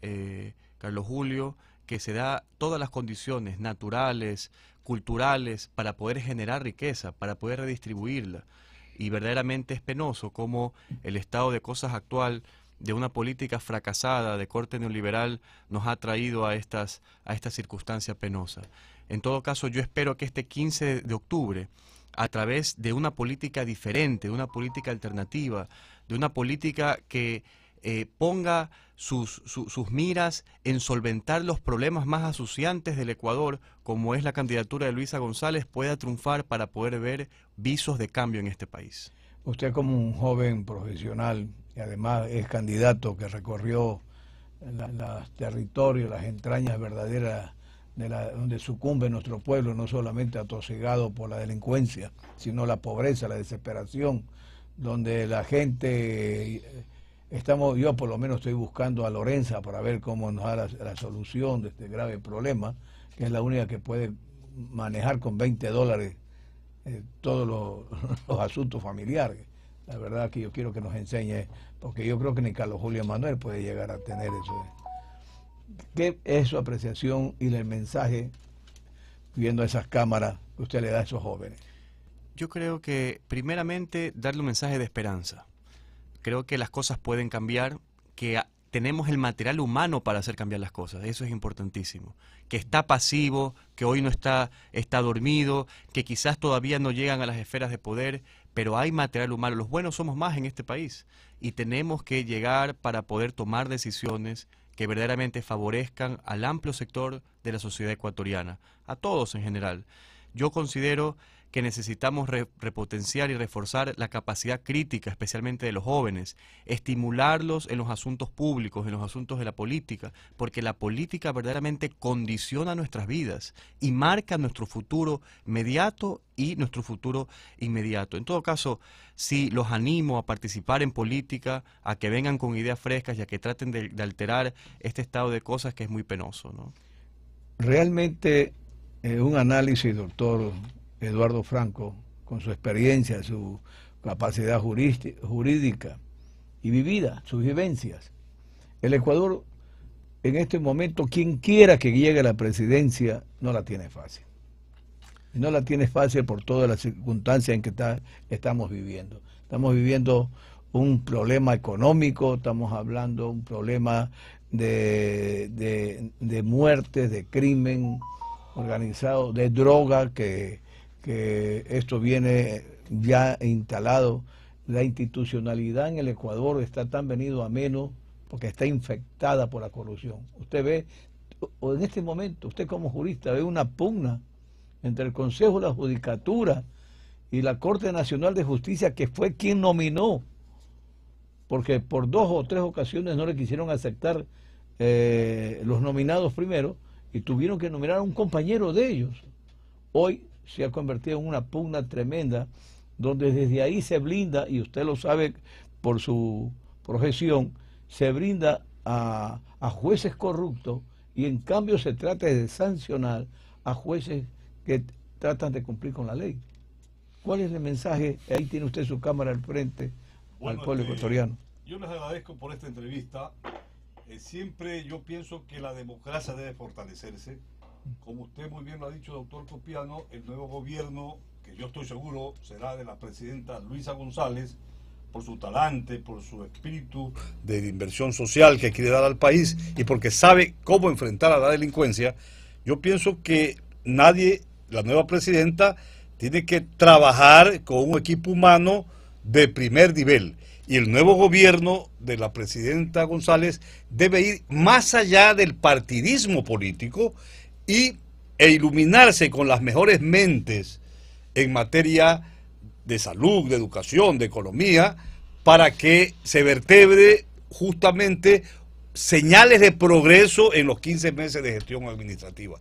eh, Carlos Julio, que se da todas las condiciones naturales, culturales, para poder generar riqueza, para poder redistribuirla. Y verdaderamente es penoso como el estado de cosas actual de una política fracasada de corte neoliberal nos ha traído a, estas, a esta circunstancia penosa. En todo caso, yo espero que este 15 de octubre a través de una política diferente, de una política alternativa, de una política que eh, ponga sus, sus miras en solventar los problemas más asociantes del Ecuador, como es la candidatura de Luisa González, pueda triunfar para poder ver visos de cambio en este país. Usted como un joven profesional y además es candidato que recorrió los territorios, las entrañas verdaderas donde sucumbe nuestro pueblo, no solamente atosegado por la delincuencia, sino la pobreza, la desesperación, donde la gente, eh, estamos, yo por lo menos estoy buscando a Lorenza para ver cómo nos da la, solución de este grave problema, que es la única que puede manejar con 20 dólares eh, todos los, los, asuntos familiares. La verdad que yo quiero que nos enseñe, porque yo creo que ni Carlos Julio Manuel puede llegar a tener eso. Eh. ¿Qué es su apreciación y el mensaje viendo esas cámaras que usted le da a esos jóvenes? Yo creo que primeramente darle un mensaje de esperanza. Creo que las cosas pueden cambiar, que tenemos el material humano para hacer cambiar las cosas, eso es importantísimo. Que está pasivo, que hoy no está, está dormido, que quizás todavía no llegan a las esferas de poder, pero hay material humano. Los buenos somos más en este país y tenemos que llegar para poder tomar decisiones que verdaderamente favorezcan al amplio sector de la sociedad ecuatoriana, a todos en general. Yo considero que necesitamos repotenciar y reforzar la capacidad crítica, especialmente de los jóvenes, estimularlos en los asuntos públicos, en los asuntos de la política, porque la política verdaderamente condiciona nuestras vidas y marca nuestro futuro mediato y nuestro futuro inmediato. En todo caso, si sí, los animo a participar en política, a que vengan con ideas frescas y a que traten de, alterar este estado de cosas que es muy penoso. Realmente eh, un análisis, doctor Eduardo Franco, con su experiencia, su capacidad jurídica y vivida, sus vivencias. El Ecuador, en este momento, quien quiera que llegue a la presidencia, no la tiene fácil. No la tiene fácil por todas las circunstancias en que estamos viviendo. Estamos viviendo un problema económico, estamos hablando un problema de, de, de muertes, de crimen organizado, de droga que que esto viene ya instalado. La institucionalidad en el Ecuador está tan venido a menos porque está infectada por la corrupción. Usted ve, o en este momento, usted como jurista ve una pugna entre el Consejo de la Judicatura y la Corte Nacional de Justicia, que fue quien nominó, porque por dos o tres ocasiones no le quisieron aceptar eh, los nominados primero y tuvieron que nominar a un compañero de ellos. Hoy se ha convertido en una pugna tremenda, donde desde ahí se blinda, y usted lo sabe por su profesión, se brinda a, jueces corruptos y en cambio se trata de sancionar a jueces que tratan de cumplir con la ley. ¿Cuál es el mensaje? Ahí tiene usted su cámara al frente al pueblo este, ecuatoriano. Yo les agradezco por esta entrevista. Eh, siempre yo pienso que la democracia debe fortalecerse como usted muy bien lo ha dicho, doctor Copiano, el nuevo gobierno, que yo estoy seguro será de la presidenta Luisa González, por su talante, por su espíritu de inversión social que quiere dar al país y porque sabe cómo enfrentar a la delincuencia, yo pienso que nadie, la nueva presidenta, tiene que trabajar con un equipo humano de primer nivel. Y el nuevo gobierno de la presidenta González debe ir más allá del partidismo político y, e iluminarse con las mejores mentes en materia de salud, de educación, de economía, para que se vertebre justamente señales de progreso en los 15 meses de gestión administrativa.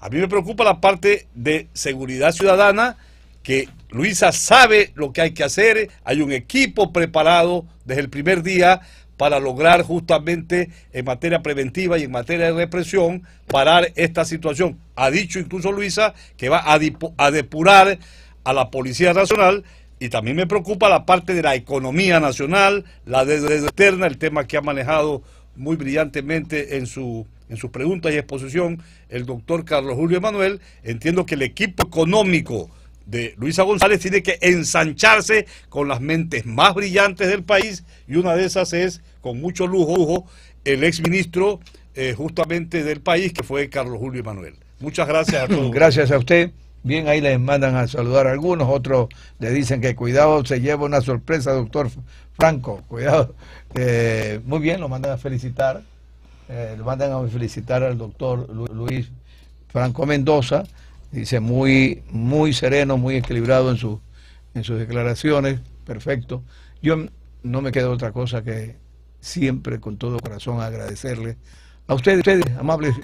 A mí me preocupa la parte de seguridad ciudadana, que Luisa sabe lo que hay que hacer, hay un equipo preparado desde el primer día para lograr justamente en materia preventiva y en materia de represión parar esta situación. Ha dicho incluso Luisa que va a, depurar a la Policía Nacional y también me preocupa la parte de la economía nacional, la de externa, el tema que ha manejado muy brillantemente en su en sus preguntas y exposición el doctor Carlos Julio Emanuel. Entiendo que el equipo económico de Luisa González tiene que ensancharse con las mentes más brillantes del país y una de esas es, con mucho lujo, el exministro ministro eh, justamente del país que fue Carlos Julio Emanuel. Muchas gracias a todos. Gracias a usted. Bien, ahí les mandan a saludar algunos, otros le dicen que cuidado, se lleva una sorpresa, doctor Franco, cuidado. Eh, muy bien, lo mandan a felicitar, eh, lo mandan a felicitar al doctor Luis Franco Mendoza dice muy, muy sereno, muy equilibrado en, en sus declaraciones, perfecto. Yo no me queda otra cosa que siempre con todo corazón agradecerle a ustedes, ustedes, amables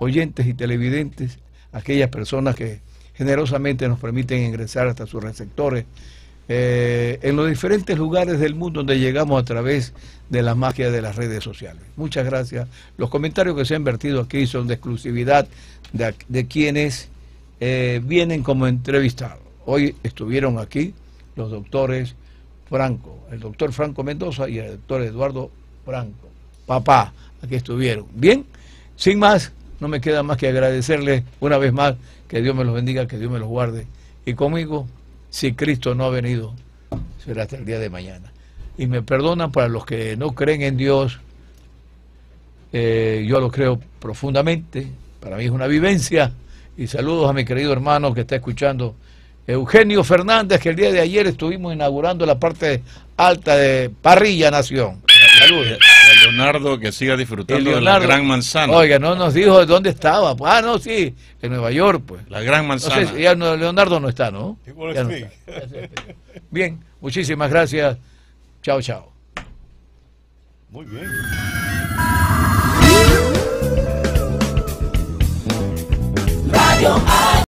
oyentes y televidentes, aquellas personas que generosamente nos permiten ingresar hasta sus receptores, eh, en los diferentes lugares del mundo donde llegamos a través de la magia de las redes sociales. Muchas gracias. Los comentarios que se han vertido aquí son de exclusividad de quienes eh, vienen como entrevistados. Hoy estuvieron aquí los doctores Franco, el doctor Franco Mendoza y el doctor Eduardo Franco. Papá, aquí estuvieron. Bien, sin más, no me queda más que agradecerles una vez más que Dios me los bendiga, que Dios me los guarde. Y conmigo, si Cristo no ha venido, será hasta el día de mañana. Y me perdonan para los que no creen en Dios, eh, yo lo creo profundamente, para mí es una vivencia y saludos a mi querido hermano que está escuchando. Eugenio Fernández, que el día de ayer estuvimos inaugurando la parte alta de Parrilla Nación. Saludos. Leonardo que siga disfrutando de la Gran Manzana. Oiga, no nos dijo de dónde estaba. Ah, no, sí, en Nueva York, pues. La Gran Manzana. ya Leonardo no está, ¿no? Bien, muchísimas gracias. Chao, chao. Muy bien. your eyes.